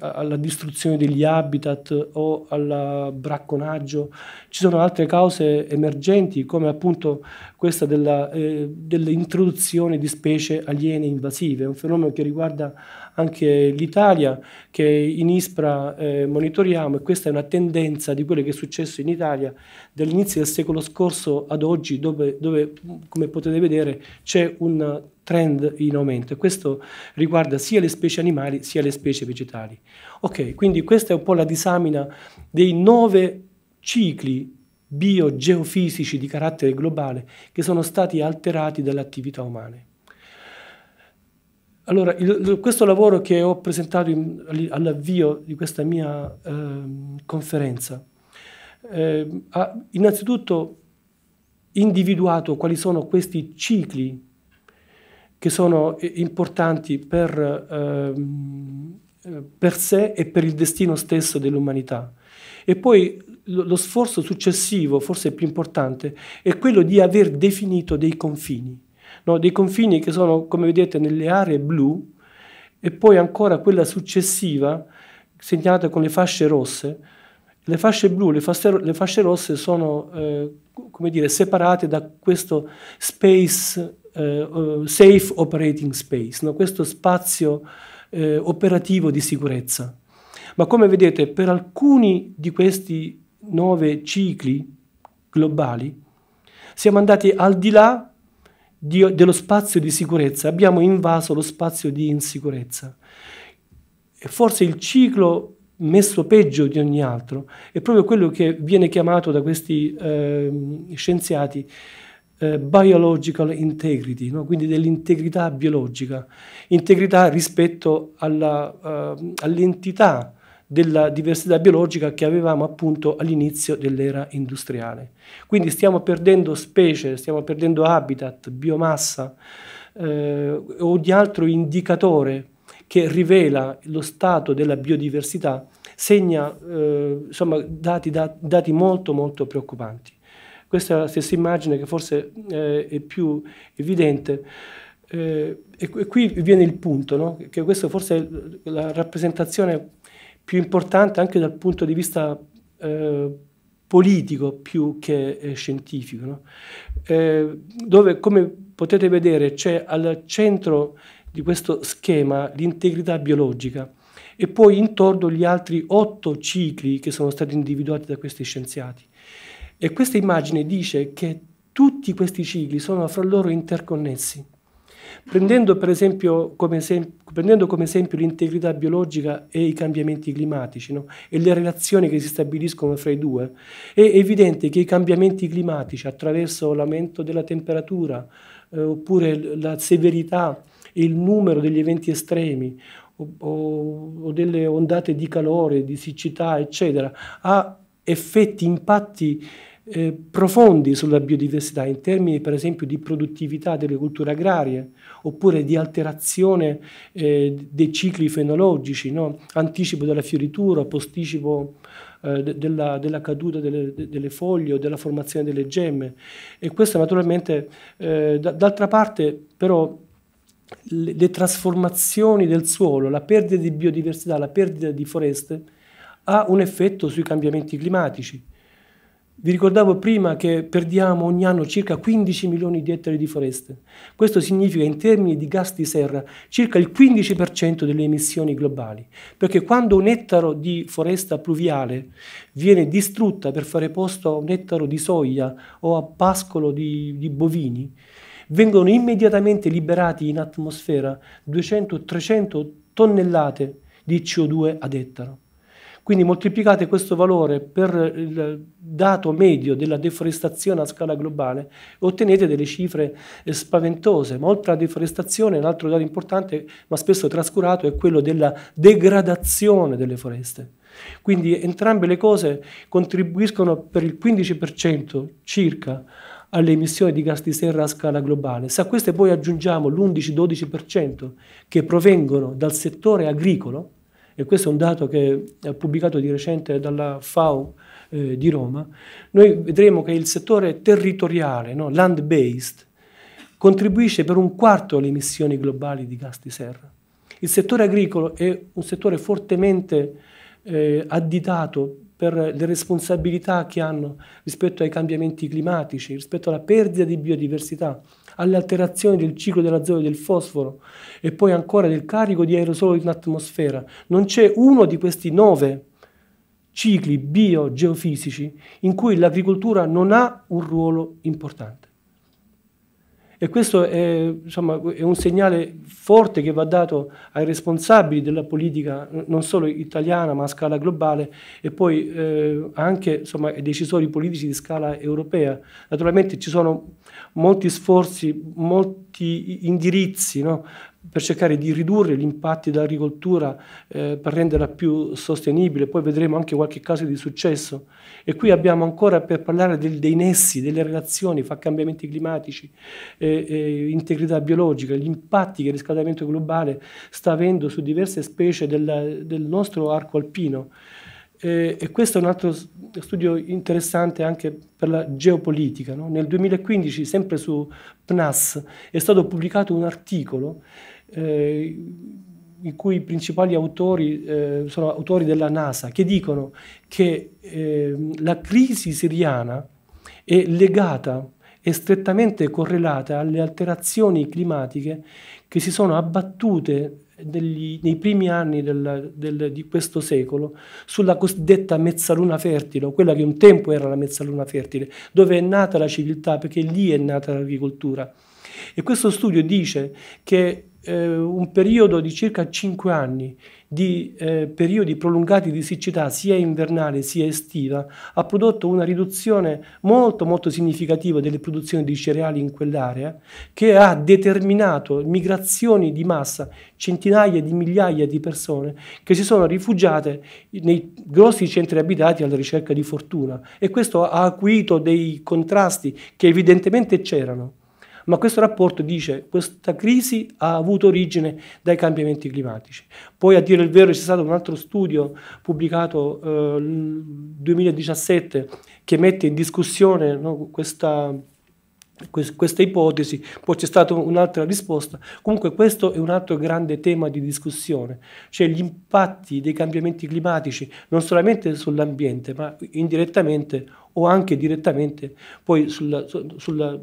alla distruzione degli habitat o al bracconaggio, ci sono altre cause emergenti come appunto questa eh, dell'introduzione eh, dell di specie aliene invasive, è un fenomeno che riguarda anche l'Italia che in ISPRA eh, monitoriamo e questa è una tendenza di quello che è successo in Italia dall'inizio del secolo scorso ad oggi dove, dove come potete vedere c'è un trend in aumento e questo riguarda sia le specie animali sia le specie vegetali. Ok, quindi questa è un po' la disamina dei nove cicli biogeofisici di carattere globale che sono stati alterati dalle attività umane. Allora, il, questo lavoro che ho presentato all'avvio di questa mia eh, conferenza eh, ha innanzitutto individuato quali sono questi cicli che sono eh, importanti per, eh, per sé e per il destino stesso dell'umanità. E poi lo sforzo successivo, forse più importante, è quello di aver definito dei confini no? dei confini che sono, come vedete, nelle aree blu e poi ancora quella successiva, segnalata con le fasce rosse. Le fasce blu, le fasce, le fasce rosse sono, eh, come dire, separate da questo space, eh, safe operating space, no? questo spazio eh, operativo di sicurezza. Ma come vedete, per alcuni di questi nove cicli globali, siamo andati al di là di, dello spazio di sicurezza, abbiamo invaso lo spazio di insicurezza. E forse il ciclo messo peggio di ogni altro è proprio quello che viene chiamato da questi eh, scienziati eh, biological integrity, no? quindi dell'integrità biologica, integrità rispetto ehm, all'entità della diversità biologica che avevamo appunto all'inizio dell'era industriale. Quindi stiamo perdendo specie, stiamo perdendo habitat, biomassa eh, o di altro indicatore che rivela lo stato della biodiversità, segna eh, insomma, dati, dati molto molto preoccupanti. Questa è la stessa immagine che forse eh, è più evidente. Eh, e, qui viene il punto, no? che questa forse è la rappresentazione più importante anche dal punto di vista eh, politico più che eh, scientifico, no? eh, dove come potete vedere c'è al centro di questo schema l'integrità biologica e poi intorno gli altri otto cicli che sono stati individuati da questi scienziati. E questa immagine dice che tutti questi cicli sono fra loro interconnessi Prendendo, per esempio, come, esempio, prendendo come esempio l'integrità biologica e i cambiamenti climatici no? e le relazioni che si stabiliscono fra i due, è evidente che i cambiamenti climatici attraverso l'aumento della temperatura eh, oppure la severità e il numero degli eventi estremi o, o, o delle ondate di calore, di siccità, eccetera, ha effetti, impatti eh, profondi sulla biodiversità in termini per esempio di produttività delle culture agrarie, oppure di alterazione eh, dei cicli fenologici, no? anticipo della fioritura, posticipo eh, della, della, caduta delle, delle foglie o della formazione delle gemme. E questo naturalmente, eh, d'altra parte però le, le trasformazioni del suolo, la perdita di biodiversità, la perdita di foreste, ha un effetto sui cambiamenti climatici vi ricordavo prima che perdiamo ogni anno circa 15 milioni di ettari di foreste. Questo significa in termini di gas di serra circa il 15% delle emissioni globali, perché quando un ettaro di foresta pluviale viene distrutta per fare posto a un ettaro di soia o a pascolo di, di bovini, vengono immediatamente liberati in atmosfera 200-300 tonnellate di CO2 ad ettaro. Quindi moltiplicate questo valore per il dato medio della deforestazione a scala globale e ottenete delle cifre eh, spaventose. Ma oltre alla deforestazione, un altro dato importante, ma spesso trascurato, è quello della degradazione delle foreste. Quindi entrambe le cose contribuiscono per il 15% circa alle emissioni di gas di serra a scala globale. Se a queste poi aggiungiamo l'11-12% che provengono dal settore agricolo, e questo è un dato che è pubblicato di recente dalla FAO eh, di Roma, noi vedremo che il settore territoriale, no, land-based, contribuisce per un quarto alle emissioni globali di gas di serra. Il settore agricolo è un settore fortemente eh, additato per le responsabilità che hanno rispetto ai cambiamenti climatici, rispetto alla perdita di biodiversità alle alterazioni del ciclo dell'azoto e del fosforo e poi ancora del carico di aerosol in atmosfera. Non c'è uno di questi nove cicli biogeofisici in cui l'agricoltura non ha un ruolo importante. E questo è, diciamo, è, un segnale forte che va dato ai responsabili della politica, non solo italiana ma a scala globale, e poi eh, anche insomma, ai decisori politici di scala europea. Naturalmente ci sono molti sforzi, molti indirizzi no? per cercare di ridurre gli impatti dell'agricoltura, eh, per renderla più sostenibile, poi vedremo anche qualche caso di successo. E qui abbiamo ancora per parlare del, dei nessi, delle relazioni fra cambiamenti climatici, eh, eh, integrità biologica, gli impatti che il riscaldamento globale sta avendo su diverse specie del, del nostro arco alpino. E, e questo è un altro studio interessante anche per la geopolitica. No? Nel 2015, sempre su PNAS, è stato pubblicato un articolo eh, in cui i principali autori eh, sono autori della NASA, che dicono che eh, la crisi siriana è legata e strettamente correlata alle alterazioni climatiche che si sono abbattute degli, nei primi anni del, del, di questo secolo sulla cosiddetta mezzaluna fertile, quella che un tempo era la mezzaluna fertile, dove è nata la civiltà, perché lì è nata l'agricoltura. E questo studio dice che eh, un periodo di circa 5 anni di eh, periodi prolungati di siccità sia invernale sia estiva ha prodotto una riduzione molto molto significativa delle produzioni di cereali in quell'area che ha determinato migrazioni di massa, centinaia di migliaia di persone che si sono rifugiate nei grossi centri abitati alla ricerca di fortuna e questo ha acuito dei contrasti che evidentemente c'erano ma questo rapporto dice che questa crisi ha avuto origine dai cambiamenti climatici. Poi a dire il vero c'è stato un altro studio pubblicato nel eh, 2017 che mette in discussione no, questa, questa ipotesi, poi c'è stata un'altra risposta. Comunque questo è un altro grande tema di discussione, cioè gli impatti dei cambiamenti climatici non solamente sull'ambiente, ma indirettamente o anche direttamente poi sulla, sulla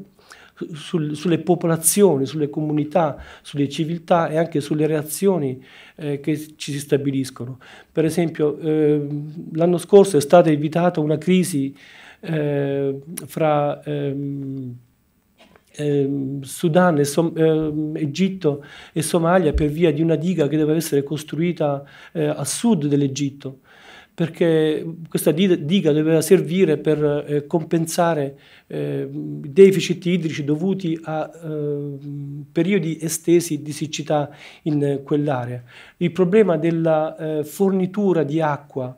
sul, sulle popolazioni, sulle comunità, sulle civiltà e anche sulle reazioni eh, che ci si stabiliscono. Per esempio, eh, l'anno scorso è stata evitata una crisi eh, fra ehm, ehm, Sudan, e Som ehm, Egitto e Somalia per via di una diga che doveva essere costruita eh, a sud dell'Egitto perché questa diga doveva servire per eh, compensare eh, deficit idrici dovuti a eh, periodi estesi di siccità in quell'area. Il problema della eh, fornitura di acqua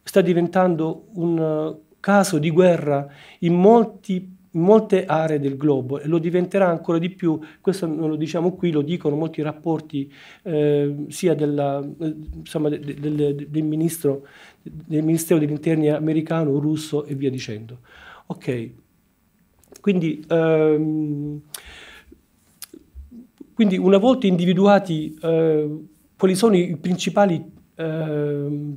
sta diventando un eh, caso di guerra in molti molte aree del globo e lo diventerà ancora di più, questo non lo diciamo qui, lo dicono molti rapporti eh, sia della, insomma, de, de, del, ministro, del Ministero degli Interni americano, russo e via dicendo. Ok, quindi, ehm, quindi una volta individuati eh, quali sono i principali eh,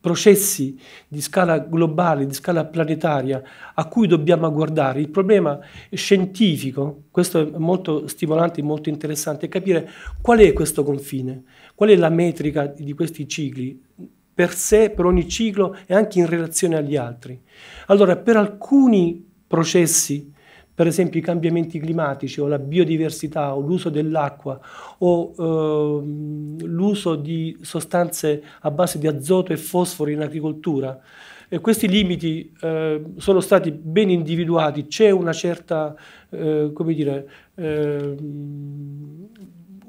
processi di scala globale, di scala planetaria a cui dobbiamo guardare. Il problema scientifico, questo è molto stimolante e molto interessante, è capire qual è questo confine, qual è la metrica di questi cicli per sé, per ogni ciclo e anche in relazione agli altri. Allora, per alcuni processi per esempio i cambiamenti climatici o la biodiversità o l'uso dell'acqua o eh, l'uso di sostanze a base di azoto e fosforo in agricoltura. E questi limiti eh, sono stati ben individuati, c'è una certa, eh, come dire, ehm,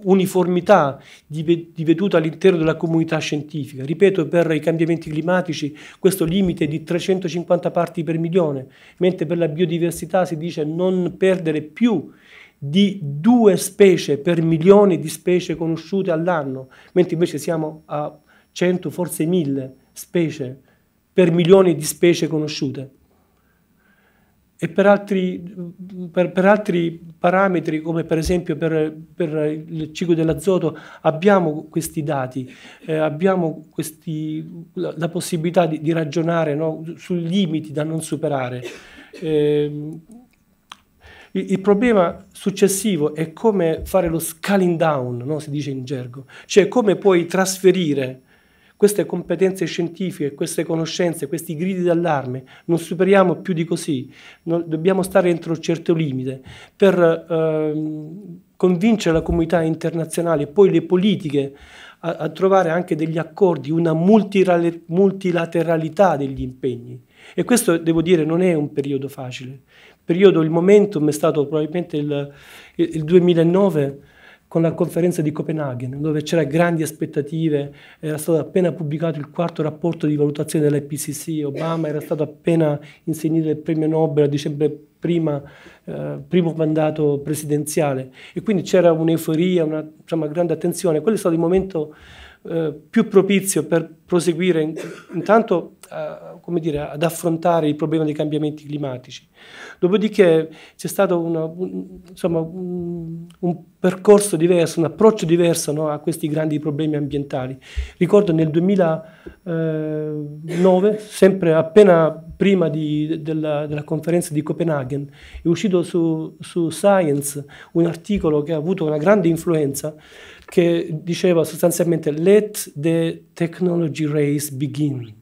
uniformità di, di veduta all'interno della comunità scientifica. Ripeto, per i cambiamenti climatici questo limite è di 350 parti per milione, mentre per la biodiversità si dice non perdere più di due specie per milione di specie conosciute all'anno, mentre invece siamo a 100, forse 1000 specie per milioni di specie conosciute e per altri, per, per altri, parametri, come per esempio per, per il ciclo dell'azoto, abbiamo questi dati, eh, abbiamo questi, la, la, possibilità di, di ragionare no, sui limiti da non superare. Eh, il, problema successivo è come fare lo scaling down, no, si dice in gergo, cioè come puoi trasferire queste competenze scientifiche, queste conoscenze, questi gridi d'allarme, non superiamo più di così, non, dobbiamo stare entro un certo limite per eh, convincere la comunità internazionale e poi le politiche a, a, trovare anche degli accordi, una multilateralità degli impegni. E questo, devo dire, non è un periodo facile. Il periodo, il momentum è stato probabilmente il, il 2009 con la conferenza di Copenaghen, dove c'erano grandi aspettative, era stato appena pubblicato il quarto rapporto di valutazione dell'IPCC, Obama era stato appena insegnato il premio Nobel a dicembre prima, eh, primo mandato presidenziale e quindi c'era un'euforia, una diciamo, grande attenzione. Quello è stato il momento eh, più propizio per proseguire in, intanto eh, dire, ad affrontare il problema dei cambiamenti climatici. Dopodiché c'è stato una, un, insomma, un, un, percorso diverso, un approccio diverso no, a questi grandi problemi ambientali. Ricordo nel 2009, eh, sempre appena prima di, della, della, conferenza di Copenaghen, è uscito su, su, Science un articolo che ha avuto una grande influenza che diceva sostanzialmente let the technology race begin.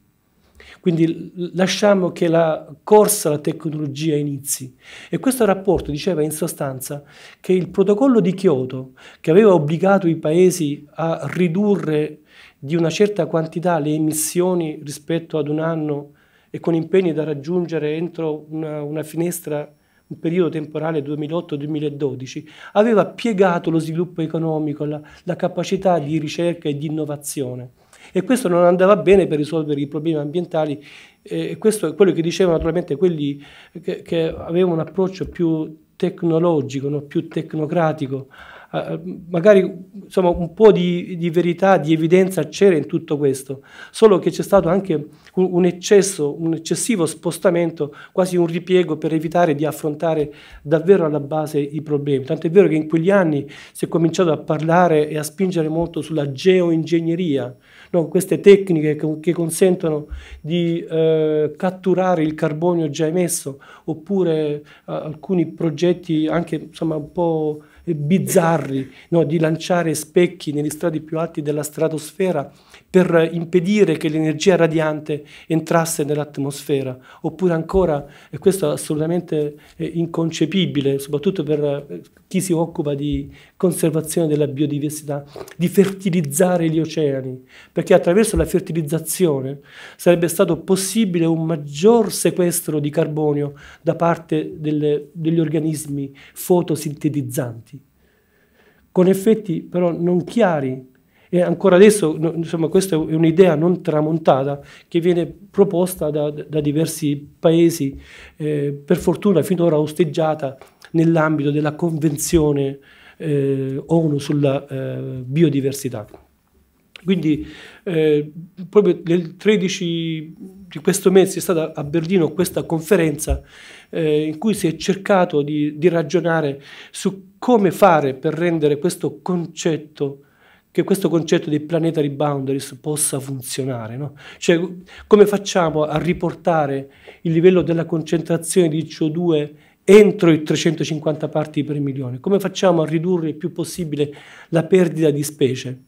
Quindi lasciamo che la corsa alla tecnologia inizi. E questo rapporto diceva in sostanza che il protocollo di Kyoto, che aveva obbligato i paesi a ridurre di una certa quantità le emissioni rispetto ad un anno e con impegni da raggiungere entro una, una finestra, un periodo temporale 2008-2012, aveva piegato lo sviluppo economico, la, la capacità di ricerca e di innovazione. E questo non andava bene per risolvere i problemi ambientali e questo è quello che dicevano naturalmente quelli che, che avevano un approccio più tecnologico, no? più tecnocratico Ah, ah, magari insomma, un po' di, di, verità, di evidenza c'era in tutto questo, solo che c'è stato anche un, un, eccesso, un eccessivo spostamento, quasi un ripiego per evitare di affrontare davvero alla base i problemi. Tanto è vero che in quegli anni si è cominciato a parlare e a spingere molto sulla geoingegneria, no? queste tecniche che, che consentono di eh, catturare il carbonio già emesso, oppure eh, alcuni progetti anche insomma, un po' bizzarri, no? di lanciare specchi negli strati più alti della stratosfera per impedire che l'energia radiante entrasse nell'atmosfera, oppure ancora, e questo è assolutamente eh, inconcepibile, soprattutto per eh, chi si occupa di conservazione della biodiversità, di fertilizzare gli oceani, perché attraverso la fertilizzazione sarebbe stato possibile un maggior sequestro di carbonio da parte delle, degli organismi fotosintetizzanti, con effetti però non chiari e ancora adesso, insomma, questa è un'idea non tramontata che viene proposta da, da diversi paesi, eh, per fortuna finora osteggiata nell'ambito della Convenzione eh, ONU sulla eh, biodiversità. Quindi eh, proprio nel 13 di questo mese è stata a Berlino questa conferenza eh, in cui si è cercato di, di, ragionare su come fare per rendere questo concetto che questo concetto di planetary boundaries possa funzionare. No? Cioè, come facciamo a riportare il livello della concentrazione di CO2 entro i 350 parti per milione? Come facciamo a ridurre il più possibile la perdita di specie?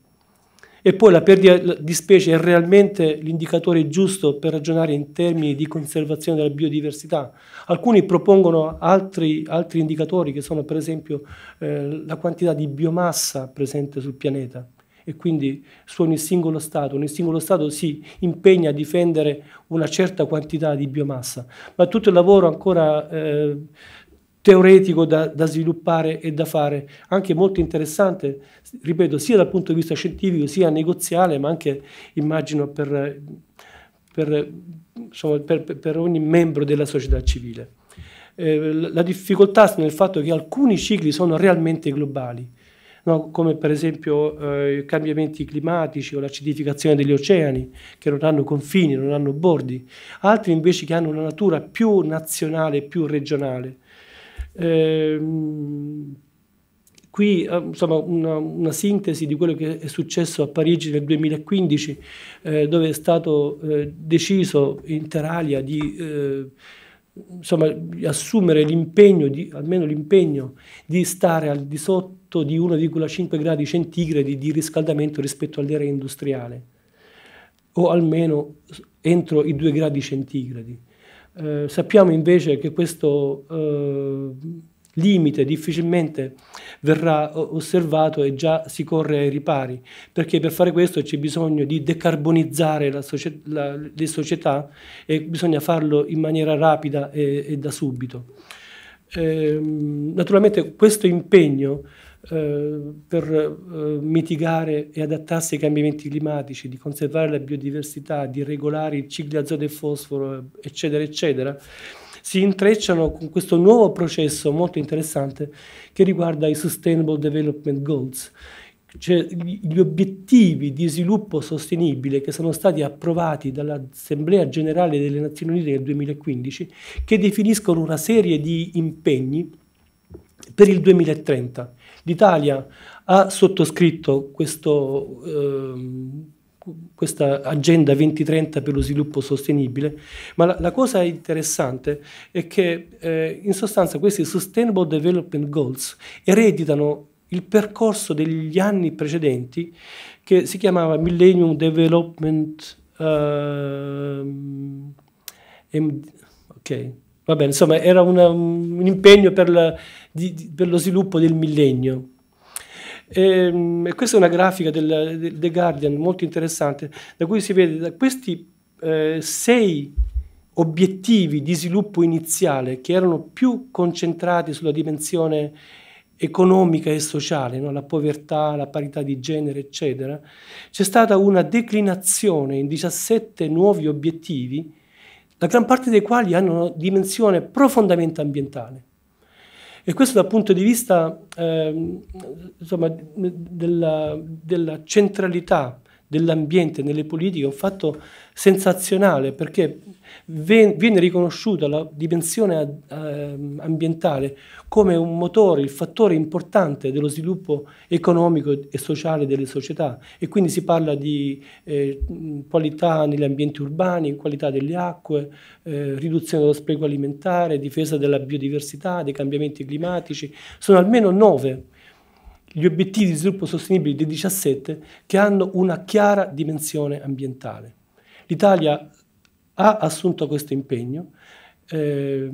E poi la perdita di specie è realmente l'indicatore giusto per ragionare in termini di conservazione della biodiversità. Alcuni propongono altri, altri indicatori che sono per esempio eh, la quantità di biomassa presente sul pianeta e quindi su ogni singolo Stato. Ogni singolo Stato si impegna a difendere una certa quantità di biomassa, ma tutto il lavoro ancora eh, teoretico da, da, sviluppare e da fare, anche molto interessante, ripeto, sia dal punto di vista scientifico, sia negoziale, ma anche immagino per, per, insomma, per, per ogni membro della società civile. Eh, la difficoltà sta nel fatto che alcuni cicli sono realmente globali, no? come per esempio eh, i cambiamenti climatici o l'acidificazione degli oceani, che non hanno confini, non hanno bordi, altri invece che hanno una natura più nazionale, più regionale. Ehm, qui eh, insomma, una, una, sintesi di quello che è successo a Parigi nel 2015, eh, dove è stato eh, deciso Interalia di eh, insomma, assumere l'impegno, almeno l'impegno, di stare al di sotto tutto di 1,5 gradi centigradi di riscaldamento rispetto all'era industriale, o almeno entro i 2 gradi centigradi. Eh, sappiamo invece che questo eh, limite difficilmente verrà osservato e già si corre ai ripari, perché per fare questo c'è bisogno di decarbonizzare la socie la, le società e bisogna farlo in maniera rapida e, e da subito. Eh, naturalmente questo impegno eh, per eh, mitigare e adattarsi ai cambiamenti climatici, di conservare la biodiversità, di regolare i cicli azoto e fosforo, eccetera, eccetera, si intrecciano con questo nuovo processo molto interessante che riguarda i Sustainable Development Goals, cioè gli obiettivi di sviluppo sostenibile che sono stati approvati dall'Assemblea generale delle Nazioni Unite nel 2015, che definiscono una serie di impegni per il 2030 L'Italia ha sottoscritto questo, eh, questa agenda 2030 per lo sviluppo sostenibile, ma la, la cosa interessante è che eh, in sostanza questi Sustainable Development Goals ereditano il percorso degli anni precedenti che si chiamava Millennium Development uh, ok, va bene, insomma era una, un impegno per la, di, di, per lo sviluppo del millennio. Ehm, e, questa è una grafica del, del, The Guardian molto interessante, da cui si vede da questi eh, sei obiettivi di sviluppo iniziale che erano più concentrati sulla dimensione economica e sociale, no? la povertà, la parità di genere, eccetera, c'è stata una declinazione in 17 nuovi obiettivi, la gran parte dei quali hanno una dimensione profondamente ambientale. E questo dal punto di vista eh, insomma, della, della centralità dell'ambiente nelle politiche è un fatto sensazionale perché viene riconosciuta la dimensione eh, ambientale come un motore, il fattore importante dello sviluppo economico e sociale delle società e quindi si parla di eh, qualità negli ambienti urbani, qualità delle acque, eh, riduzione dello spreco alimentare, difesa della biodiversità, dei cambiamenti climatici, sono almeno nove gli obiettivi di sviluppo sostenibile dei 17 che hanno una chiara dimensione ambientale. L'Italia ha assunto questo impegno, eh,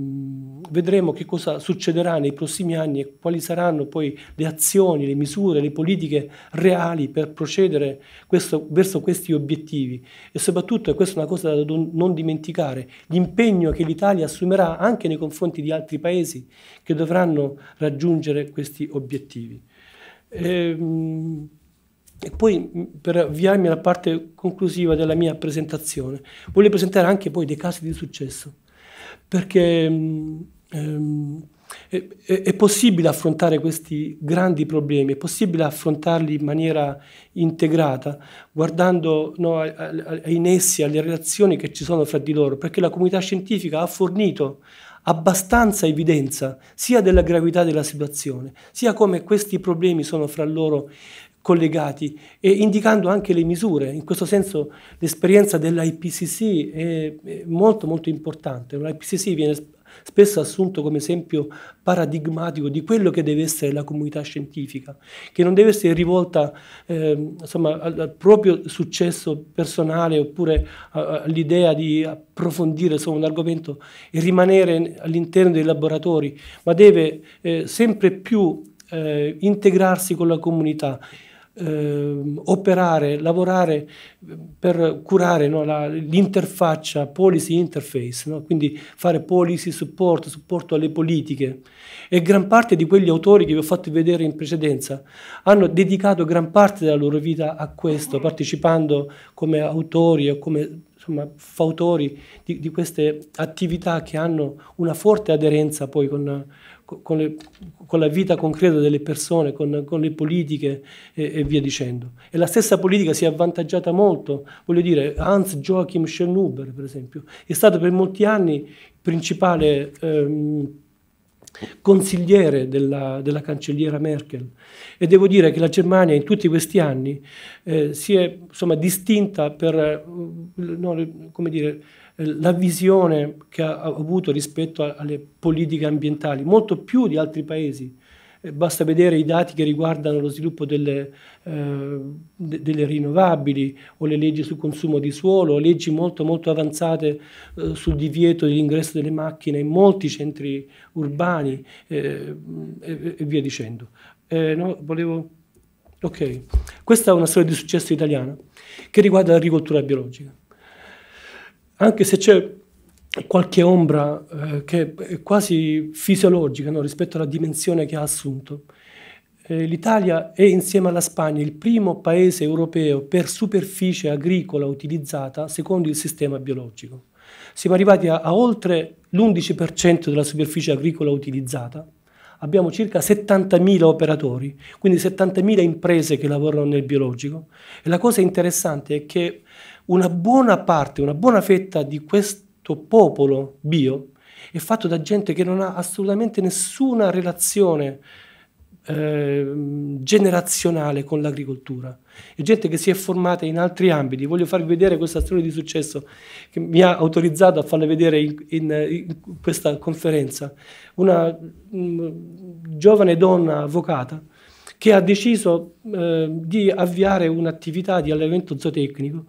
vedremo che cosa succederà nei prossimi anni e quali saranno poi le azioni, le misure, le politiche reali per procedere questo, verso questi obiettivi e soprattutto, e questa è una cosa da non dimenticare, l'impegno che l'Italia assumerà anche nei confronti di altri paesi che dovranno raggiungere questi obiettivi. Ehm, e poi mm, per avviarmi alla parte conclusiva della mia presentazione, voglio presentare anche poi dei casi di successo perché mm, ehm, è, è, possibile affrontare questi grandi problemi, è possibile affrontarli in maniera integrata, guardando no, ai nessi, alle relazioni che ci sono fra di loro, perché la comunità scientifica ha fornito abbastanza evidenza sia della gravità della situazione, sia come questi problemi sono fra loro collegati e indicando anche le misure. In questo senso l'esperienza dell'IPCC è, è molto molto importante. L'IPCC viene spesso assunto come esempio paradigmatico di quello che deve essere la comunità scientifica, che non deve essere rivolta eh, insomma, al, al, proprio successo personale oppure all'idea di approfondire insomma, un argomento e rimanere all'interno dei laboratori, ma deve eh, sempre più eh, integrarsi con la comunità eh, operare, lavorare ehm, per curare no, la, l'interfaccia policy interface, no? quindi fare policy support, supporto alle politiche. E gran parte di quegli autori che vi ho fatto vedere in precedenza hanno dedicato gran parte della loro vita a questo, partecipando come autori o come insomma, fautori di, di queste attività che hanno una forte aderenza poi con con, le, con, la vita concreta delle persone, con, con le politiche e, e, via dicendo. E la stessa politica si è avvantaggiata molto, voglio dire, Hans Joachim Schellnuber, per esempio, è stato per molti anni il principale ehm, consigliere della, della, cancelliera Merkel e devo dire che la Germania in tutti questi anni eh, si è insomma, distinta per, eh, no, come dire, eh, la visione che ha avuto rispetto alle politiche ambientali, molto più di altri paesi. Eh, basta vedere i dati che riguardano lo sviluppo delle, eh, delle rinnovabili o le leggi sul consumo di suolo, leggi molto, molto avanzate eh, sul divieto dell'ingresso delle macchine in molti centri urbani eh, e, e, via dicendo. Eh, no, volevo... okay. Questa è una storia di successo italiana che riguarda l'agricoltura biologica anche se c'è qualche ombra eh, che è quasi fisiologica no, rispetto alla dimensione che ha assunto, eh, l'Italia è insieme alla Spagna il primo paese europeo per superficie agricola utilizzata secondo il sistema biologico. Siamo arrivati a, a oltre l'11% della superficie agricola utilizzata, abbiamo circa 70.000 operatori, quindi 70.000 imprese che lavorano nel biologico. E la cosa interessante è che una buona parte, una buona fetta di questo popolo bio è fatto da gente che non ha assolutamente nessuna relazione ehm, generazionale con l'agricoltura. È gente che si è formata in altri ambiti. Voglio farvi vedere questa storia di successo che mi ha autorizzato a farla vedere in, in, in questa conferenza. Una mh, mm, giovane donna avvocata che ha deciso eh, di avviare un'attività di allevamento zootecnico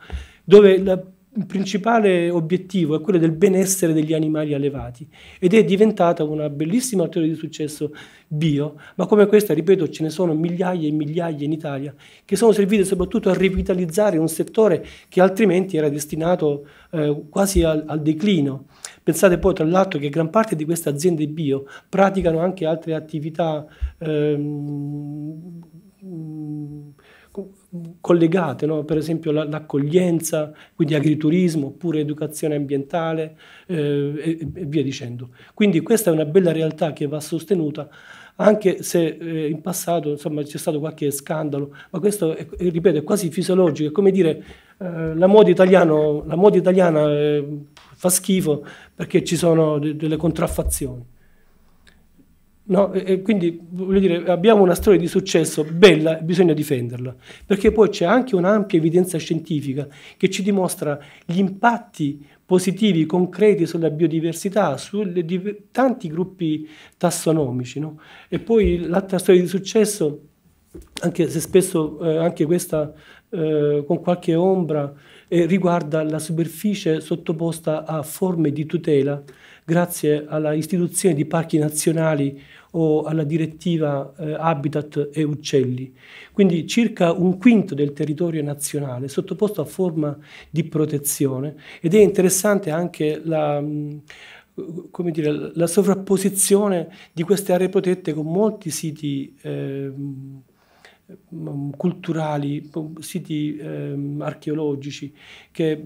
dove il principale obiettivo è quello del benessere degli animali allevati ed è diventata una bellissima teoria di successo bio, ma come questa, ripeto, ce ne sono migliaia e migliaia in Italia che sono servite soprattutto a rivitalizzare un settore che altrimenti era destinato eh, quasi al, al declino. Pensate poi tra l'altro che gran parte di queste aziende bio praticano anche altre attività ehm, collegate, no? per esempio l'accoglienza, quindi agriturismo, oppure educazione ambientale eh, e, e, via dicendo. Quindi questa è una bella realtà che va sostenuta, anche se eh, in passato c'è stato qualche scandalo, ma questo, è, ripeto, è quasi fisiologico, è come dire eh, la, moda italiano, la italiana eh, fa schifo perché ci sono de delle contraffazioni. No? quindi voglio dire, abbiamo una storia di successo bella, bisogna difenderla, perché poi c'è anche un'ampia evidenza scientifica che ci dimostra gli impatti positivi, concreti sulla biodiversità, su tanti gruppi tassonomici. No? E poi l'altra storia di successo, anche se spesso eh, anche questa eh, con qualche ombra, eh, riguarda la superficie sottoposta a forme di tutela grazie alla istituzione di parchi nazionali o alla direttiva eh, Habitat e Uccelli. Quindi circa un quinto del territorio nazionale è sottoposto a forma di protezione ed è interessante anche la... Mm, come dire, la sovrapposizione di queste aree protette con molti siti eh, culturali, siti eh, archeologici che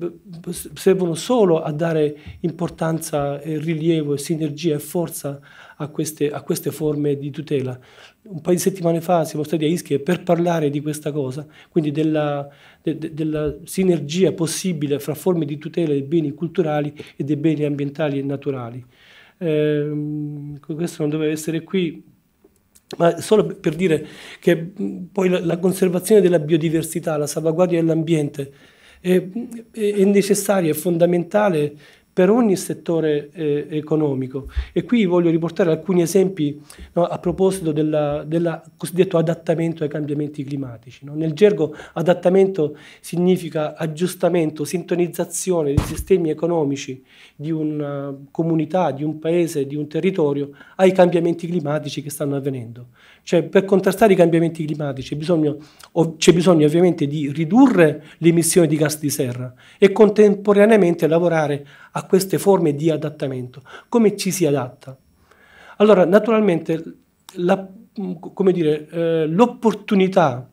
servono solo a dare importanza, e rilievo, e sinergia e forza a queste, a queste forme di tutela. Un paio di settimane fa siamo stati a Ischia per parlare di questa cosa, quindi della, de, de, della sinergia possibile fra forme di tutela dei beni culturali e dei beni ambientali e naturali. Eh, questo non doveva essere qui, ma solo per dire che poi la, conservazione della biodiversità, la salvaguardia dell'ambiente è, è, è necessaria, è fondamentale per ogni settore eh, economico. E qui voglio riportare alcuni esempi no, a proposito del cosiddetto adattamento ai cambiamenti climatici. No? Nel gergo adattamento significa aggiustamento, sintonizzazione dei sistemi economici di una comunità, di un paese, di un territorio ai cambiamenti climatici che stanno avvenendo. Cioè per contrastare i cambiamenti climatici c'è bisogno, c'è bisogno ovviamente di ridurre le emissioni di gas di serra e contemporaneamente lavorare a queste forme di adattamento, come ci si adatta. Allora, naturalmente, la, come dire, eh, l'opportunità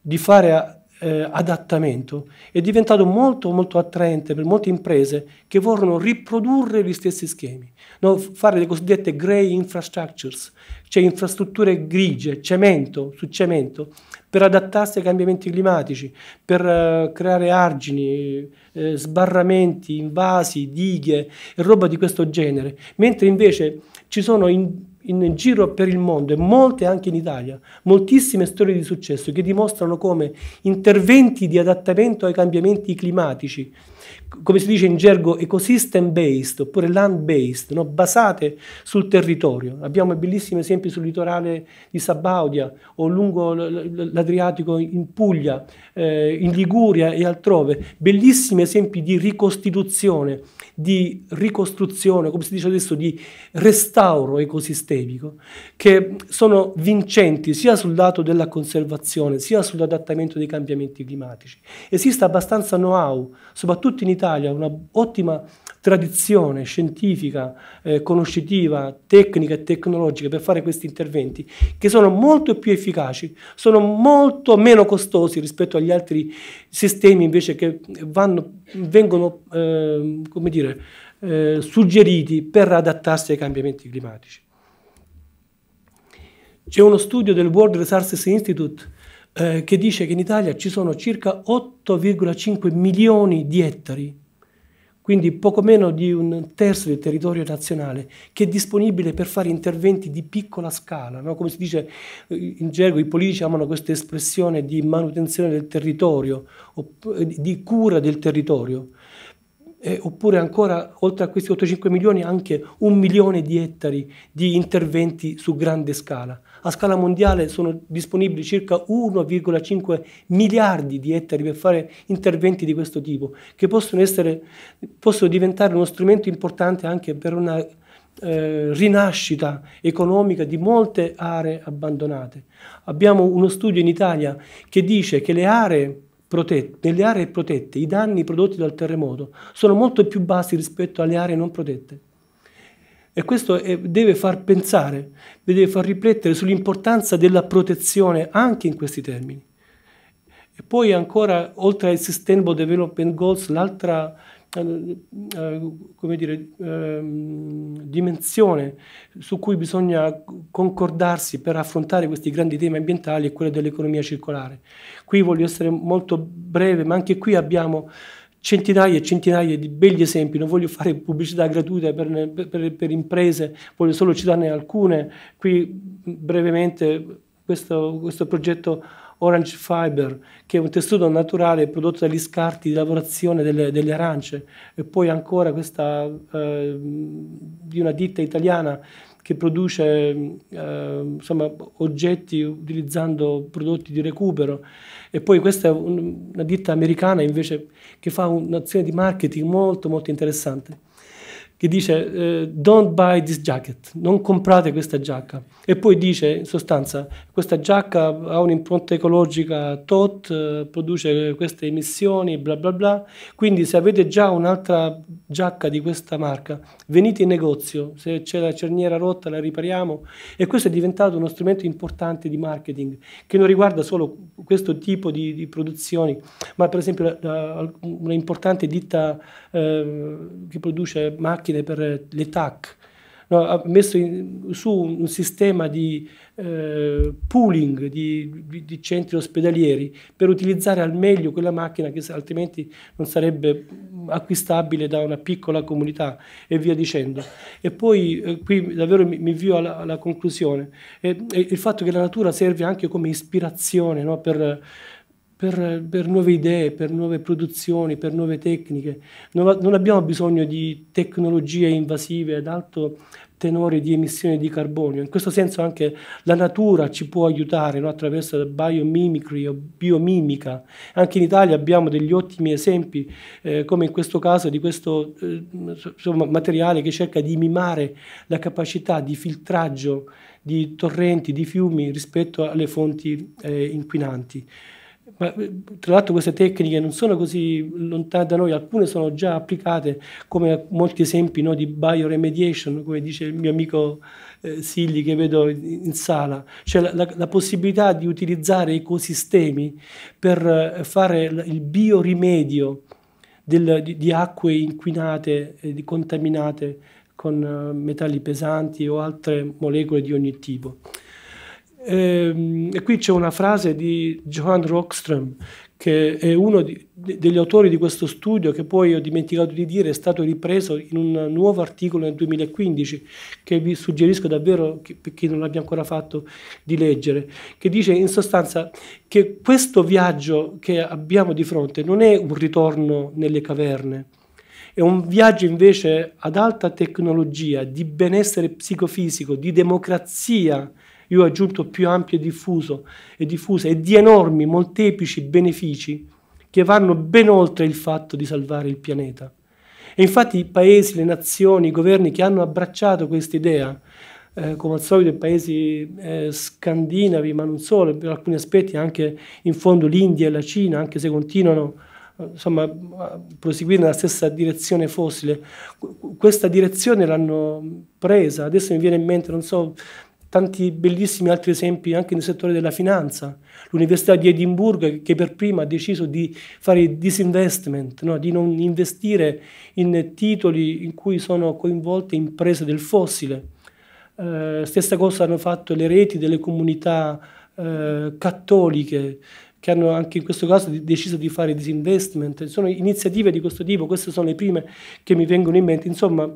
di fare eh, adattamento è diventato molto molto attraente per molte imprese che vorranno riprodurre gli stessi schemi, no? fare le cosiddette grey infrastructures, cioè infrastrutture grigie, cemento su cemento, per adattarsi ai cambiamenti climatici, per eh, creare argini, eh, sbarramenti, invasi, dighe e roba di questo genere, mentre invece ci sono in, in giro per il mondo e molte anche in Italia, moltissime storie di successo che dimostrano come interventi di adattamento ai cambiamenti climatici, come si dice in gergo ecosystem based oppure land based, no? basate sul territorio. Abbiamo bellissimi esempi sul litorale di Sabaudia o lungo l'Adriatico in Puglia, eh, in Liguria e altrove, bellissimi esempi di ricostituzione, di ricostruzione, come si dice adesso, di restauro ecosistemico Levico, che sono vincenti sia sul lato della conservazione sia sull'adattamento dei cambiamenti climatici. Esiste abbastanza know-how, soprattutto in Italia, un'ottima tradizione scientifica, eh, conoscitiva, tecnica e tecnologica per fare questi interventi, che sono molto più efficaci, sono molto meno costosi rispetto agli altri sistemi invece che vanno, vengono, eh, come dire, eh, suggeriti per adattarsi ai cambiamenti climatici. C'è uno studio del World Resources Institute eh, che dice che in Italia ci sono circa 8,5 milioni di ettari, quindi poco meno di un terzo del territorio nazionale, che è disponibile per fare interventi di piccola scala. No? Come si dice eh, in gergo, i politici amano questa espressione di manutenzione del territorio, eh, di cura del territorio. Eh, oppure ancora oltre a questi 8-5 milioni anche un milione di ettari di interventi su grande scala a scala mondiale sono disponibili circa 1,5 miliardi di ettari per fare interventi di questo tipo, che possono, essere, possono diventare uno strumento importante anche per una eh, rinascita economica di molte aree abbandonate. Abbiamo uno studio in Italia che dice che le aree protette, nelle aree protette i danni prodotti dal terremoto sono molto più bassi rispetto alle aree non protette. E questo eh, deve far pensare, deve far riflettere sull'importanza della protezione anche in questi termini. E poi ancora, oltre ai Sustainable Development Goals, l'altra eh, eh, dire, ehm, dimensione su cui bisogna concordarsi per affrontare questi grandi temi ambientali è quella dell'economia circolare. Qui voglio essere molto breve, ma anche qui abbiamo centinaia e centinaia di begli esempi, non voglio fare pubblicità gratuita per, per, per imprese, voglio solo citarne alcune. Qui mm, brevemente questo, questo progetto Orange Fiber, che è un tessuto naturale prodotto dagli scarti di lavorazione delle, delle arance, e poi ancora questa eh, di una ditta italiana che produce mm, eh, insomma, oggetti utilizzando prodotti di recupero. E poi questa è un, una ditta americana invece che fa un'azione di marketing molto molto interessante che dice eh, don't buy this jacket, non comprate questa giacca. E poi dice in sostanza questa giacca ha un'impronta ecologica tot, eh, produce queste emissioni, bla bla bla. Quindi se avete già un'altra giacca di questa marca, venite in negozio, se c'è la cerniera rotta la ripariamo. E questo è diventato uno strumento importante di marketing che non riguarda solo questo tipo di, di produzioni, ma per esempio una importante ditta eh, che produce macchine macchine per eh, le TAC, no, ha messo in, su un sistema di eh, pooling di, di, di, centri ospedalieri per utilizzare al meglio quella macchina che altrimenti non sarebbe acquistabile da una piccola comunità e via dicendo. E poi eh, qui davvero mi, invio alla, alla conclusione, e, e il fatto che la natura serve anche come ispirazione no, per per, per, nuove idee, per nuove produzioni, per nuove tecniche. Non, non, abbiamo bisogno di tecnologie invasive ad alto tenore di emissione di carbonio. In questo senso anche la natura ci può aiutare no? attraverso la biomimicry o biomimica. Anche in Italia abbiamo degli ottimi esempi, eh, come in questo caso di questo eh, insomma, materiale che cerca di mimare la capacità di filtraggio di torrenti, di fiumi rispetto alle fonti eh, inquinanti. Ma, eh, tra l'altro queste tecniche non sono così lontane da noi, alcune sono già applicate come molti esempi no, di bioremediation, come dice il mio amico eh, Silli che vedo in, in sala, cioè la, la, la, possibilità di utilizzare ecosistemi per eh, fare il biorimedio del, di, di, acque inquinate e contaminate con eh, metalli pesanti o altre molecole di ogni tipo. Ehm, e, qui c'è una frase di Johan Rockström, che è uno di, degli autori di questo studio, che poi ho dimenticato di dire, è stato ripreso in un nuovo articolo nel 2015, che vi suggerisco davvero, per chi non l'abbia ancora fatto, di leggere, che dice in sostanza che questo viaggio che abbiamo di fronte non è un ritorno nelle caverne, è un viaggio invece ad alta tecnologia, di benessere psicofisico, di democrazia io ho aggiunto più ampio e diffuso e diffusa e di enormi, molteplici benefici che vanno ben oltre il fatto di salvare il pianeta. E infatti i paesi, le nazioni, i governi che hanno abbracciato questa idea, eh, come al solito i paesi eh, scandinavi, ma non solo, per alcuni aspetti anche in fondo l'India e la Cina, anche se continuano eh, insomma, a proseguire nella stessa direzione fossile. Questa direzione l'hanno presa, adesso mi viene in mente, non so, tanti bellissimi altri esempi anche nel settore della finanza. L'Università di Edimburgo che per prima ha deciso di fare disinvestment, no? di non investire in titoli in cui sono coinvolte imprese del fossile. Eh, stessa cosa hanno fatto le reti delle comunità eh, cattoliche che hanno anche in questo caso deciso di fare disinvestment. Sono iniziative di questo tipo, queste sono le prime che mi vengono in mente. Insomma,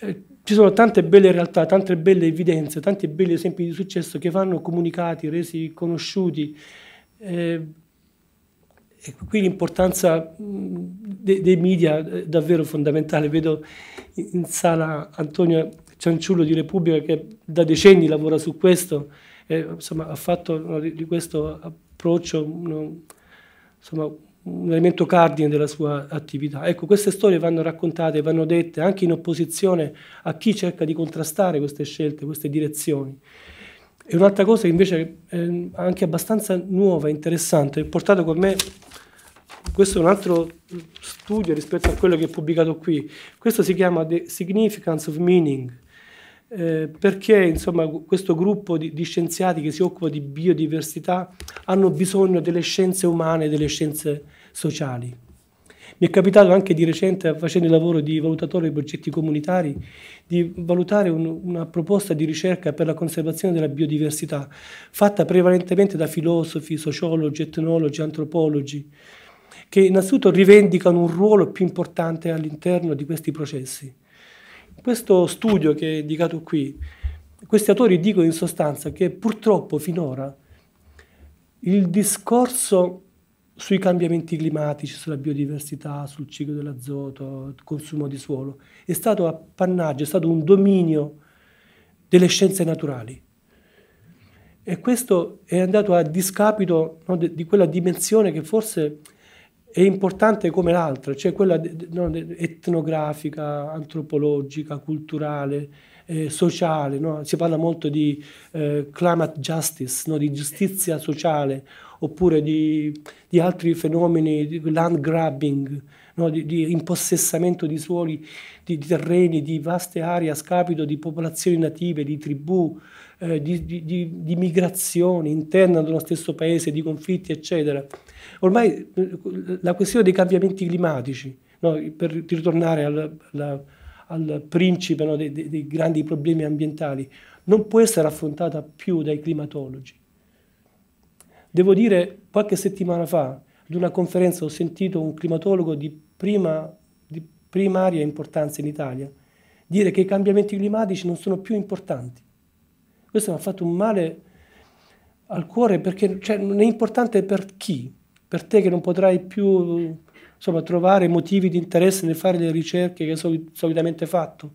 eh, ci sono tante belle realtà, tante belle evidenze, tanti belli esempi di successo che vanno comunicati, resi conosciuti. Eh, e ecco, qui l'importanza dei, dei media è eh, davvero fondamentale. Vedo in sala Antonio Cianciullo di Repubblica che da decenni lavora su questo, eh, insomma, ha fatto no, di, di questo approccio no, insomma, un elemento cardine della sua attività. Ecco, queste storie vanno raccontate, vanno dette anche in opposizione a chi cerca di contrastare queste scelte, queste direzioni. E un'altra cosa che invece è ehm, anche abbastanza nuova, interessante, ho portato con me, questo è un altro studio rispetto a quello che ho pubblicato qui, questo si chiama The Significance of Meaning, eh, perché insomma, questo gruppo di, di, scienziati che si occupa di biodiversità hanno bisogno delle scienze umane, delle scienze sociali. Mi è capitato anche di recente, facendo il lavoro di valutatore di progetti comunitari, di valutare un, una proposta di ricerca per la conservazione della biodiversità, fatta prevalentemente da filosofi, sociologi, etnologi, antropologi, che innanzitutto rivendicano un ruolo più importante all'interno di questi processi. Questo studio che è indicato qui, questi autori dicono in sostanza che purtroppo finora il discorso sui cambiamenti climatici, sulla biodiversità, sul ciclo dell'azoto, il consumo di suolo, è stato appannaggio, è stato un dominio delle scienze naturali. E questo è andato a discapito no, di quella dimensione che forse è importante come l'altra, cioè quella no, etnografica, antropologica, culturale, eh, sociale. No? Si parla molto di eh, climate justice, di giustizia sociale oppure di, di altri fenomeni di land grabbing, no? di, di, impossessamento di suoli, di, terreni, di vaste aree a scapito di popolazioni native, di tribù, eh, di, migrazioni interne dello stesso paese, di conflitti, eccetera. Ormai eh, la questione dei cambiamenti climatici, no? per ritornare alla, alla al principe no, dei, dei, grandi problemi ambientali, non può essere affrontata più dai climatologi, Devo dire, qualche settimana fa, ad una conferenza ho sentito un climatologo di, prima, di primaria importanza in Italia dire che i cambiamenti climatici non sono più importanti. Questo mi ha fatto un male al cuore perché cioè, non è importante per chi? Per te che non potrai più insomma, trovare motivi di interesse nel fare le ricerche che soli, solitamente fatto.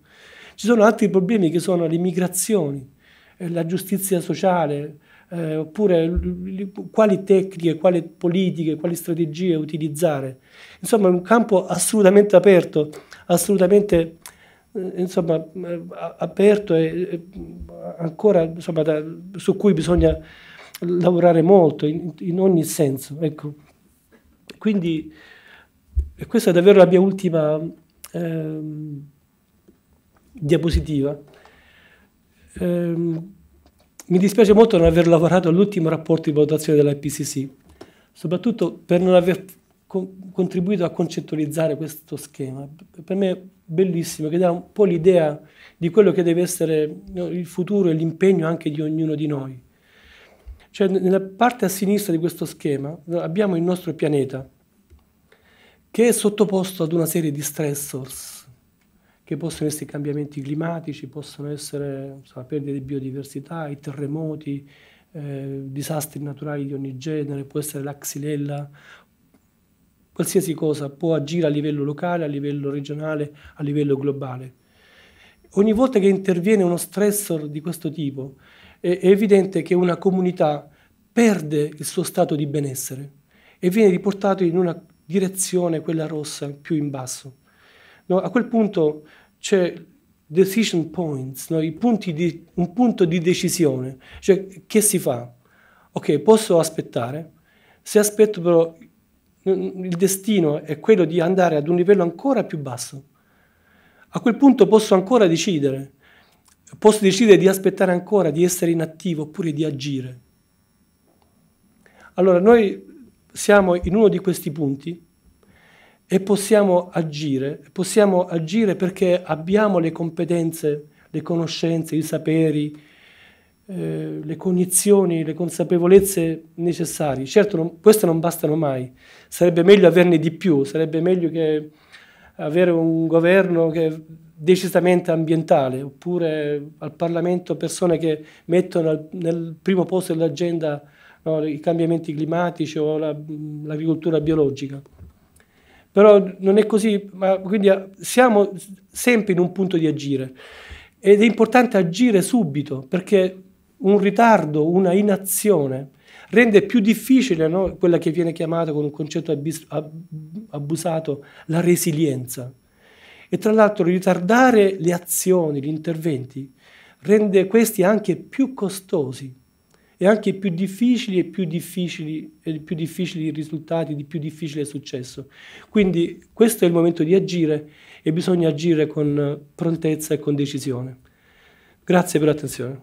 Ci sono altri problemi che sono le migrazioni, eh, la giustizia sociale, eh, oppure quali tecniche, quali politiche, quali strategie utilizzare. Insomma, è un campo assolutamente aperto, assolutamente eh, insomma, eh, aperto e ancora insomma, da, su cui bisogna lavorare molto in, in ogni senso. Ecco. Quindi questa è davvero la mia ultima eh, diapositiva. Eh, mi dispiace molto non aver lavorato all'ultimo rapporto di valutazione dell'IPCC, soprattutto per non aver con, contribuito a concettualizzare questo schema. Per me è bellissimo, che dà un po' l'idea di quello che deve essere il futuro e l'impegno anche di ognuno di noi. Cioè, nella parte a sinistra di questo schema abbiamo il nostro pianeta, che è sottoposto ad una serie di stressors che possono essere i cambiamenti climatici, possono essere la perdita di biodiversità, i terremoti, eh, disastri naturali di ogni genere, può essere la xylella, qualsiasi cosa può agire a livello locale, a livello regionale, a livello globale. Ogni volta che interviene uno stressor di questo tipo è, è evidente che una comunità perde il suo stato di benessere e viene riportato in una direzione, quella rossa, più in basso. No, a quel punto c'è decision points, no? di, un punto di decisione, cioè che si fa? Ok, posso aspettare, se aspetto però il destino è quello di andare ad un livello ancora più basso, a quel punto posso ancora decidere, posso decidere di aspettare ancora, di essere inattivo oppure di agire. Allora noi siamo in uno di questi punti e possiamo agire, possiamo agire perché abbiamo le competenze, le conoscenze, i saperi, eh, le cognizioni, le consapevolezze necessarie. Certo, non, queste non bastano mai, sarebbe meglio averne di più, sarebbe meglio che avere un governo che decisamente ambientale, oppure al Parlamento persone che mettono al, nel primo posto dell'agenda no, i cambiamenti climatici o l'agricoltura biologica però non è così, ma quindi eh, siamo sempre in un punto di agire ed è importante agire subito perché un ritardo, una inazione rende più difficile no, quella che viene chiamata con un concetto abusato la resilienza. E tra l'altro ritardare le azioni, gli interventi, rende questi anche più costosi e anche più difficili e più difficili, e più difficili risultati, di più difficile successo. Quindi questo è il momento di agire e bisogna agire con prontezza e con decisione. Grazie per l'attenzione.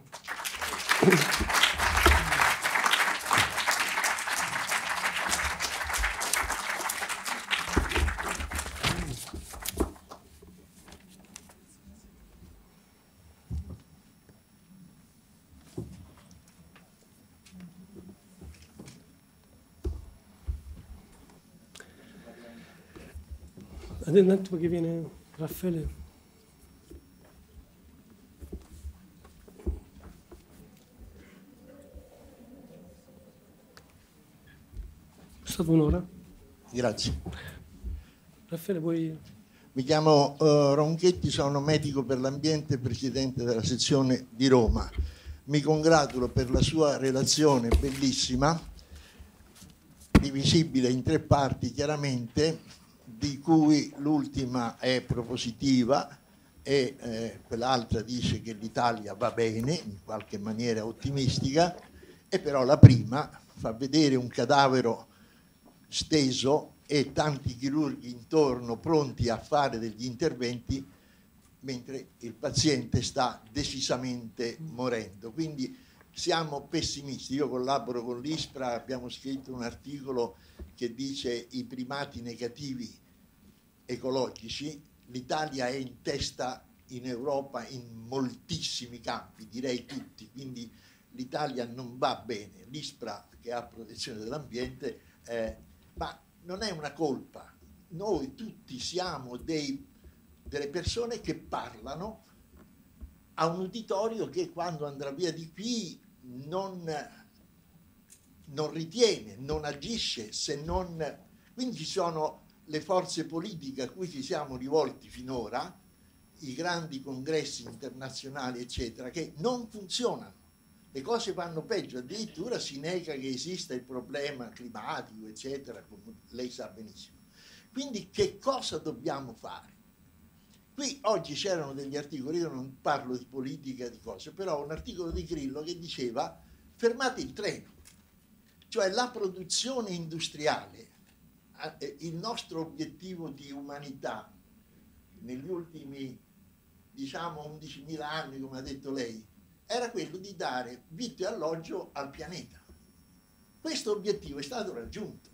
Adesso un attimo che viene Raffaele. È stata un'ora. Grazie. Raffaele, vuoi... Mi chiamo uh, Ronchetti, sono medico per l'ambiente e presidente della sezione di Roma. Mi congratulo per la sua relazione bellissima, divisibile in tre parti chiaramente, di cui l'ultima è propositiva e eh, quell'altra dice che l'Italia va bene, in qualche maniera ottimistica, e però la prima fa vedere un cadavere steso e tanti chirurghi intorno pronti a fare degli interventi mentre il paziente sta decisamente morendo. Quindi siamo pessimisti. Io collaboro con l'ISPRA, abbiamo scritto un articolo che dice i primati negativi ecologici, l'Italia è in testa in Europa in moltissimi campi, direi tutti, quindi l'Italia non va bene, l'ISPRA che ha protezione dell'ambiente, eh, ma non è una colpa, noi tutti siamo dei, delle persone che parlano a un uditorio che quando andrà via di qui non, non ritiene, non agisce, se non... Quindi ci sono le forze politiche a cui ci siamo rivolti finora, i grandi congressi internazionali, eccetera, che non funzionano. Le cose vanno peggio, addirittura si nega che esista il problema climatico, eccetera, come lei sa benissimo. Quindi che cosa dobbiamo fare? Qui oggi c'erano degli articoli, io non parlo di politica, di cose, però un articolo di Grillo che diceva fermate il treno, cioè la produzione industriale il nostro obiettivo di umanità negli ultimi diciamo 11.000 anni, come ha detto lei, era quello di dare vitto e alloggio al pianeta. Questo obiettivo è stato raggiunto.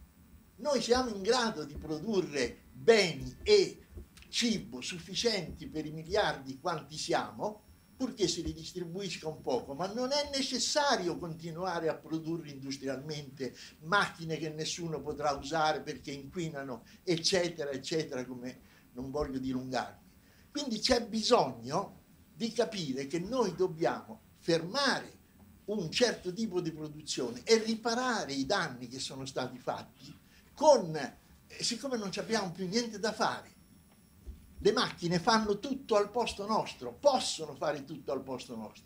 Noi siamo in grado di produrre beni e cibo sufficienti per i miliardi quanti siamo, purché si ridistribuisca un poco, ma non è necessario continuare a produrre industrialmente macchine che nessuno potrà usare perché inquinano, eccetera, eccetera, come non voglio dilungarmi. Quindi c'è bisogno di capire che noi dobbiamo fermare un certo tipo di produzione e riparare i danni che sono stati fatti con, eh, siccome non abbiamo più niente da fare, le macchine fanno tutto al posto nostro, possono fare tutto al posto nostro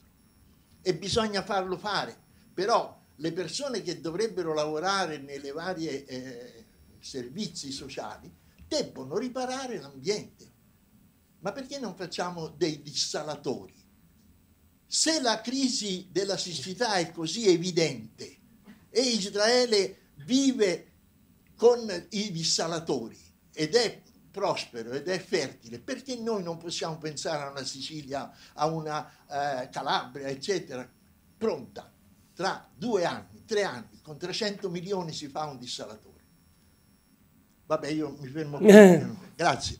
e bisogna farlo fare, però le persone che dovrebbero lavorare nelle varie eh, servizi sociali debbono riparare l'ambiente. Ma perché non facciamo dei dissalatori? Se la crisi della siccità è così evidente e Israele vive con i dissalatori ed è prospero ed è fertile, perché noi non possiamo pensare a una Sicilia, a una eh, Calabria, eccetera, pronta? Tra due anni, tre anni, con 300 milioni si fa un dissalatore. Vabbè, io mi fermo qui. Eh. Grazie.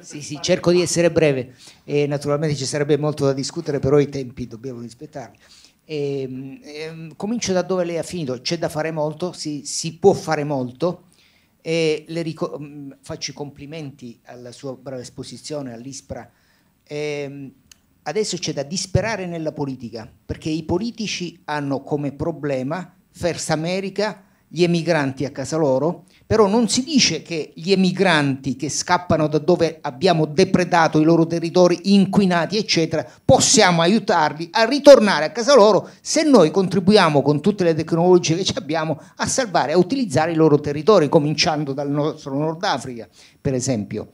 Sì, sì, cerco di essere breve. E naturalmente ci sarebbe molto da discutere, però i tempi dobbiamo rispettarli. E, ehm, e, ehm, comincio da dove lei ha finito, c'è da fare molto, si, si può fare molto e rico- mm, faccio i complimenti alla sua brava esposizione all'ISPRA. E, ehm, adesso c'è da disperare nella politica perché i politici hanno come problema First America gli emigranti a casa loro, però non si dice che gli emigranti che scappano da dove abbiamo depredato i loro territori inquinati, eccetera, possiamo aiutarli a ritornare a casa loro se noi contribuiamo con tutte le tecnologie che abbiamo a salvare, a utilizzare i loro territori, cominciando dal nostro Nord Africa, per esempio.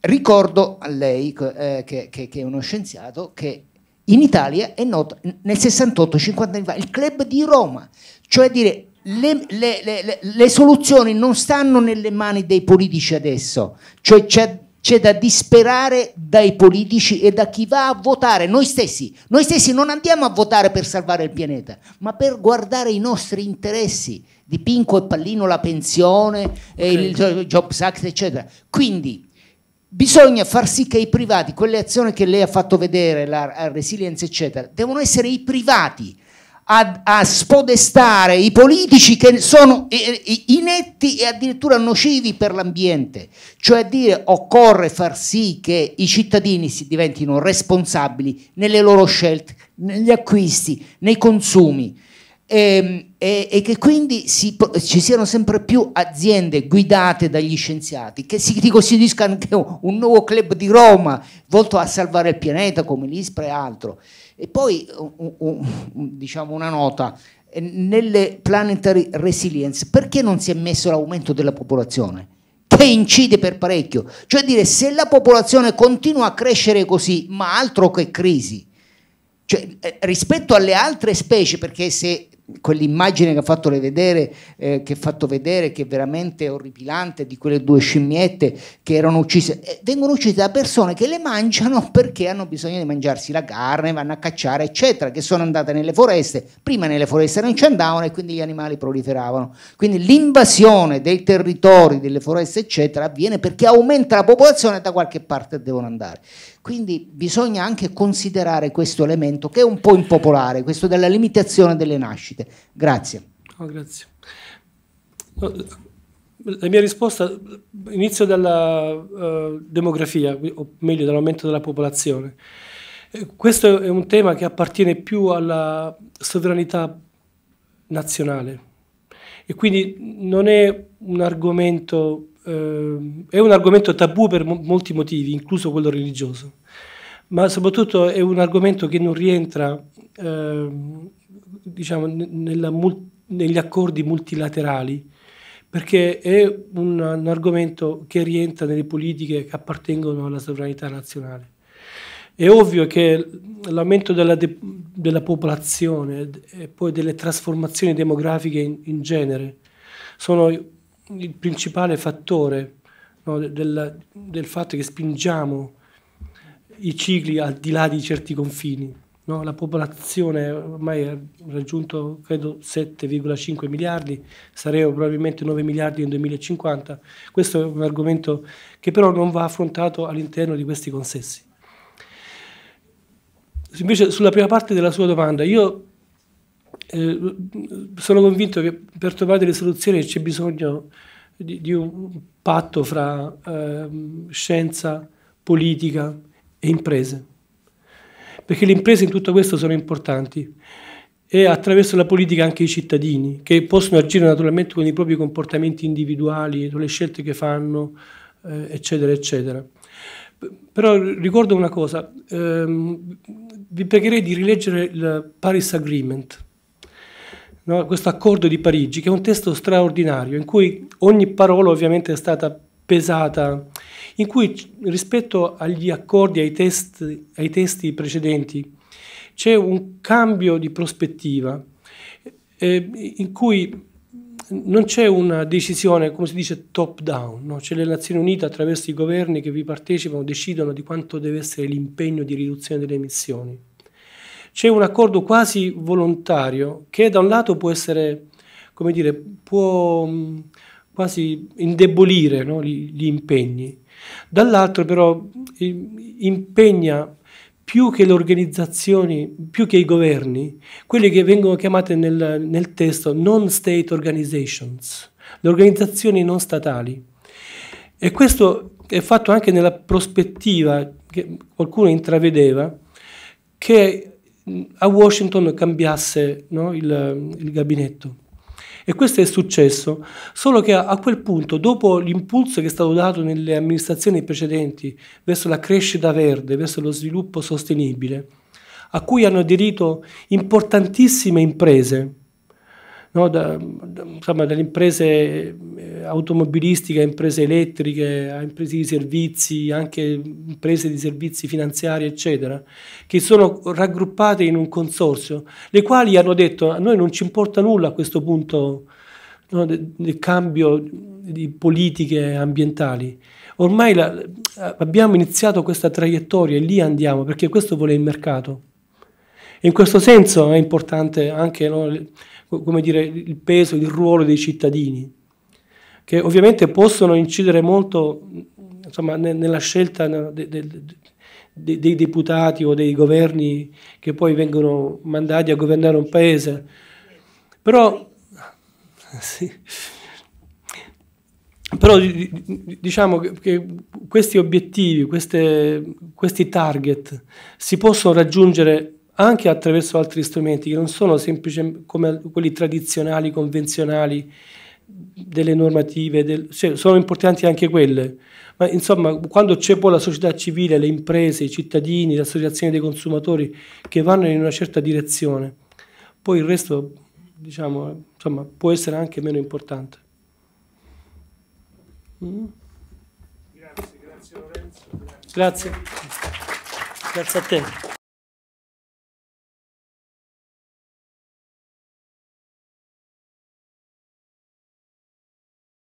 Ricordo a lei, eh, che, che, che è uno scienziato, che in Italia è noto nel 68-50 anni fa il club di Roma, cioè dire le, le, le, le, soluzioni non stanno nelle mani dei politici adesso, cioè c'è, c'è, da disperare dai politici e da chi va a votare, noi stessi. Noi stessi non andiamo a votare per salvare il pianeta, ma per guardare i nostri interessi di Pinco e Pallino, la pensione, okay. il Jobs Act, eccetera. Quindi bisogna far sì che i privati, quelle azioni che lei ha fatto vedere, la, la resilience, eccetera, devono essere i privati a, a, spodestare i politici che sono inetti e addirittura nocivi per l'ambiente, cioè a dire occorre far sì che i cittadini si diventino responsabili nelle loro scelte, negli acquisti, nei consumi e, ehm, e, e che quindi si, ci siano sempre più aziende guidate dagli scienziati, che si ricostituisca anche un, un nuovo club di Roma volto a salvare il pianeta come l'ISPRA e altro. E poi uh, uh, diciamo una nota, eh, nelle planetary resilience, perché non si è messo l'aumento della popolazione? Che incide per parecchio. Cioè dire, se la popolazione continua a crescere così, ma altro che crisi, cioè, eh, rispetto alle altre specie, perché se quell'immagine che ha fatto vedere, eh, che ha fatto vedere che è veramente orripilante di quelle due scimmiette che erano uccise, eh, vengono uccise da persone che le mangiano perché hanno bisogno di mangiarsi la carne, vanno a cacciare, eccetera, che sono andate nelle foreste, prima nelle foreste non ci andavano e quindi gli animali proliferavano. Quindi l'invasione dei territori, delle foreste, eccetera, avviene perché aumenta la popolazione e da qualche parte devono andare. Quindi bisogna anche considerare questo elemento che è un po' impopolare, questo della limitazione delle nascite. Grazie. Oh, grazie. La mia risposta inizio dalla uh, demografia, o meglio dall'aumento della popolazione. Eh, questo è un tema che appartiene più alla sovranità nazionale e quindi non è un argomento eh, è un argomento tabù per mo- molti motivi, incluso quello religioso, ma soprattutto è un argomento che non rientra eh, diciamo, mul- negli accordi multilaterali, perché è un, un argomento che rientra nelle politiche che appartengono alla sovranità nazionale. È ovvio che l'aumento della, de- della, popolazione e poi delle trasformazioni demografiche in, in genere sono il principale fattore no, del, del, fatto che spingiamo i cicli al di là di certi confini. No? La popolazione ormai ha raggiunto, credo, 7,5 miliardi, saremo probabilmente 9 miliardi nel 2050. Questo è un argomento che però non va affrontato all'interno di questi consessi. Invece sulla prima parte della sua domanda, io eh, sono convinto che per trovare delle soluzioni c'è bisogno di, di, un patto fra eh, scienza, politica e imprese, perché le imprese in tutto questo sono importanti e attraverso la politica anche i cittadini, che possono agire naturalmente con i propri comportamenti individuali, con le scelte che fanno, eh, eccetera, eccetera. Però ricordo una cosa, ehm, vi pregherei di rileggere il Paris Agreement, no? questo accordo di Parigi, che è un testo straordinario, in cui ogni parola ovviamente è stata pesata, in cui rispetto agli accordi, ai, testi, ai testi precedenti, c'è un cambio di prospettiva eh, in cui non c'è una decisione, come si dice, top down, no? c'è le Nazioni Unite attraverso i governi che vi partecipano decidono di quanto deve essere l'impegno di riduzione delle emissioni c'è un accordo quasi volontario che da un lato può essere, come dire, può mm, quasi indebolire no, gli, gli impegni, dall'altro però impegna più che le organizzazioni, più che i governi, quelle che vengono chiamate nel, nel testo non-state organizations, le organizzazioni non statali. E questo è fatto anche nella prospettiva che qualcuno intravedeva, che a Washington cambiasse no, il, il, gabinetto. E questo è successo, solo che a, a quel punto, dopo l'impulso che è stato dato nelle amministrazioni precedenti verso la crescita verde, verso lo sviluppo sostenibile, a cui hanno aderito importantissime imprese, no, da, da, dalle imprese eh, automobilistiche, imprese elettriche, a imprese di servizi, anche imprese di servizi finanziari, eccetera, che sono raggruppate in un consorzio, le quali hanno detto a noi non ci importa nulla a questo punto no, del, del cambio di politiche ambientali. Ormai la, abbiamo iniziato questa traiettoria e lì andiamo perché questo vuole il mercato. in questo senso è importante anche no, come dire, il peso, il ruolo dei cittadini, che ovviamente possono incidere molto insomma, nella scelta dei deputati o dei governi che poi vengono mandati a governare un paese. Però, [LAUGHS] sì, però diciamo che questi obiettivi, queste, questi target si possono raggiungere anche attraverso altri strumenti che non sono semplici come quelli tradizionali, convenzionali, delle normative, del, cioè sono importanti anche quelle, ma insomma quando c'è poi la società civile, le imprese, i cittadini, le associazioni dei consumatori che vanno in una certa direzione, poi il resto diciamo, insomma, può essere anche meno importante. Mm. Grazie, grazie Lorenzo. Grazie. Grazie a te.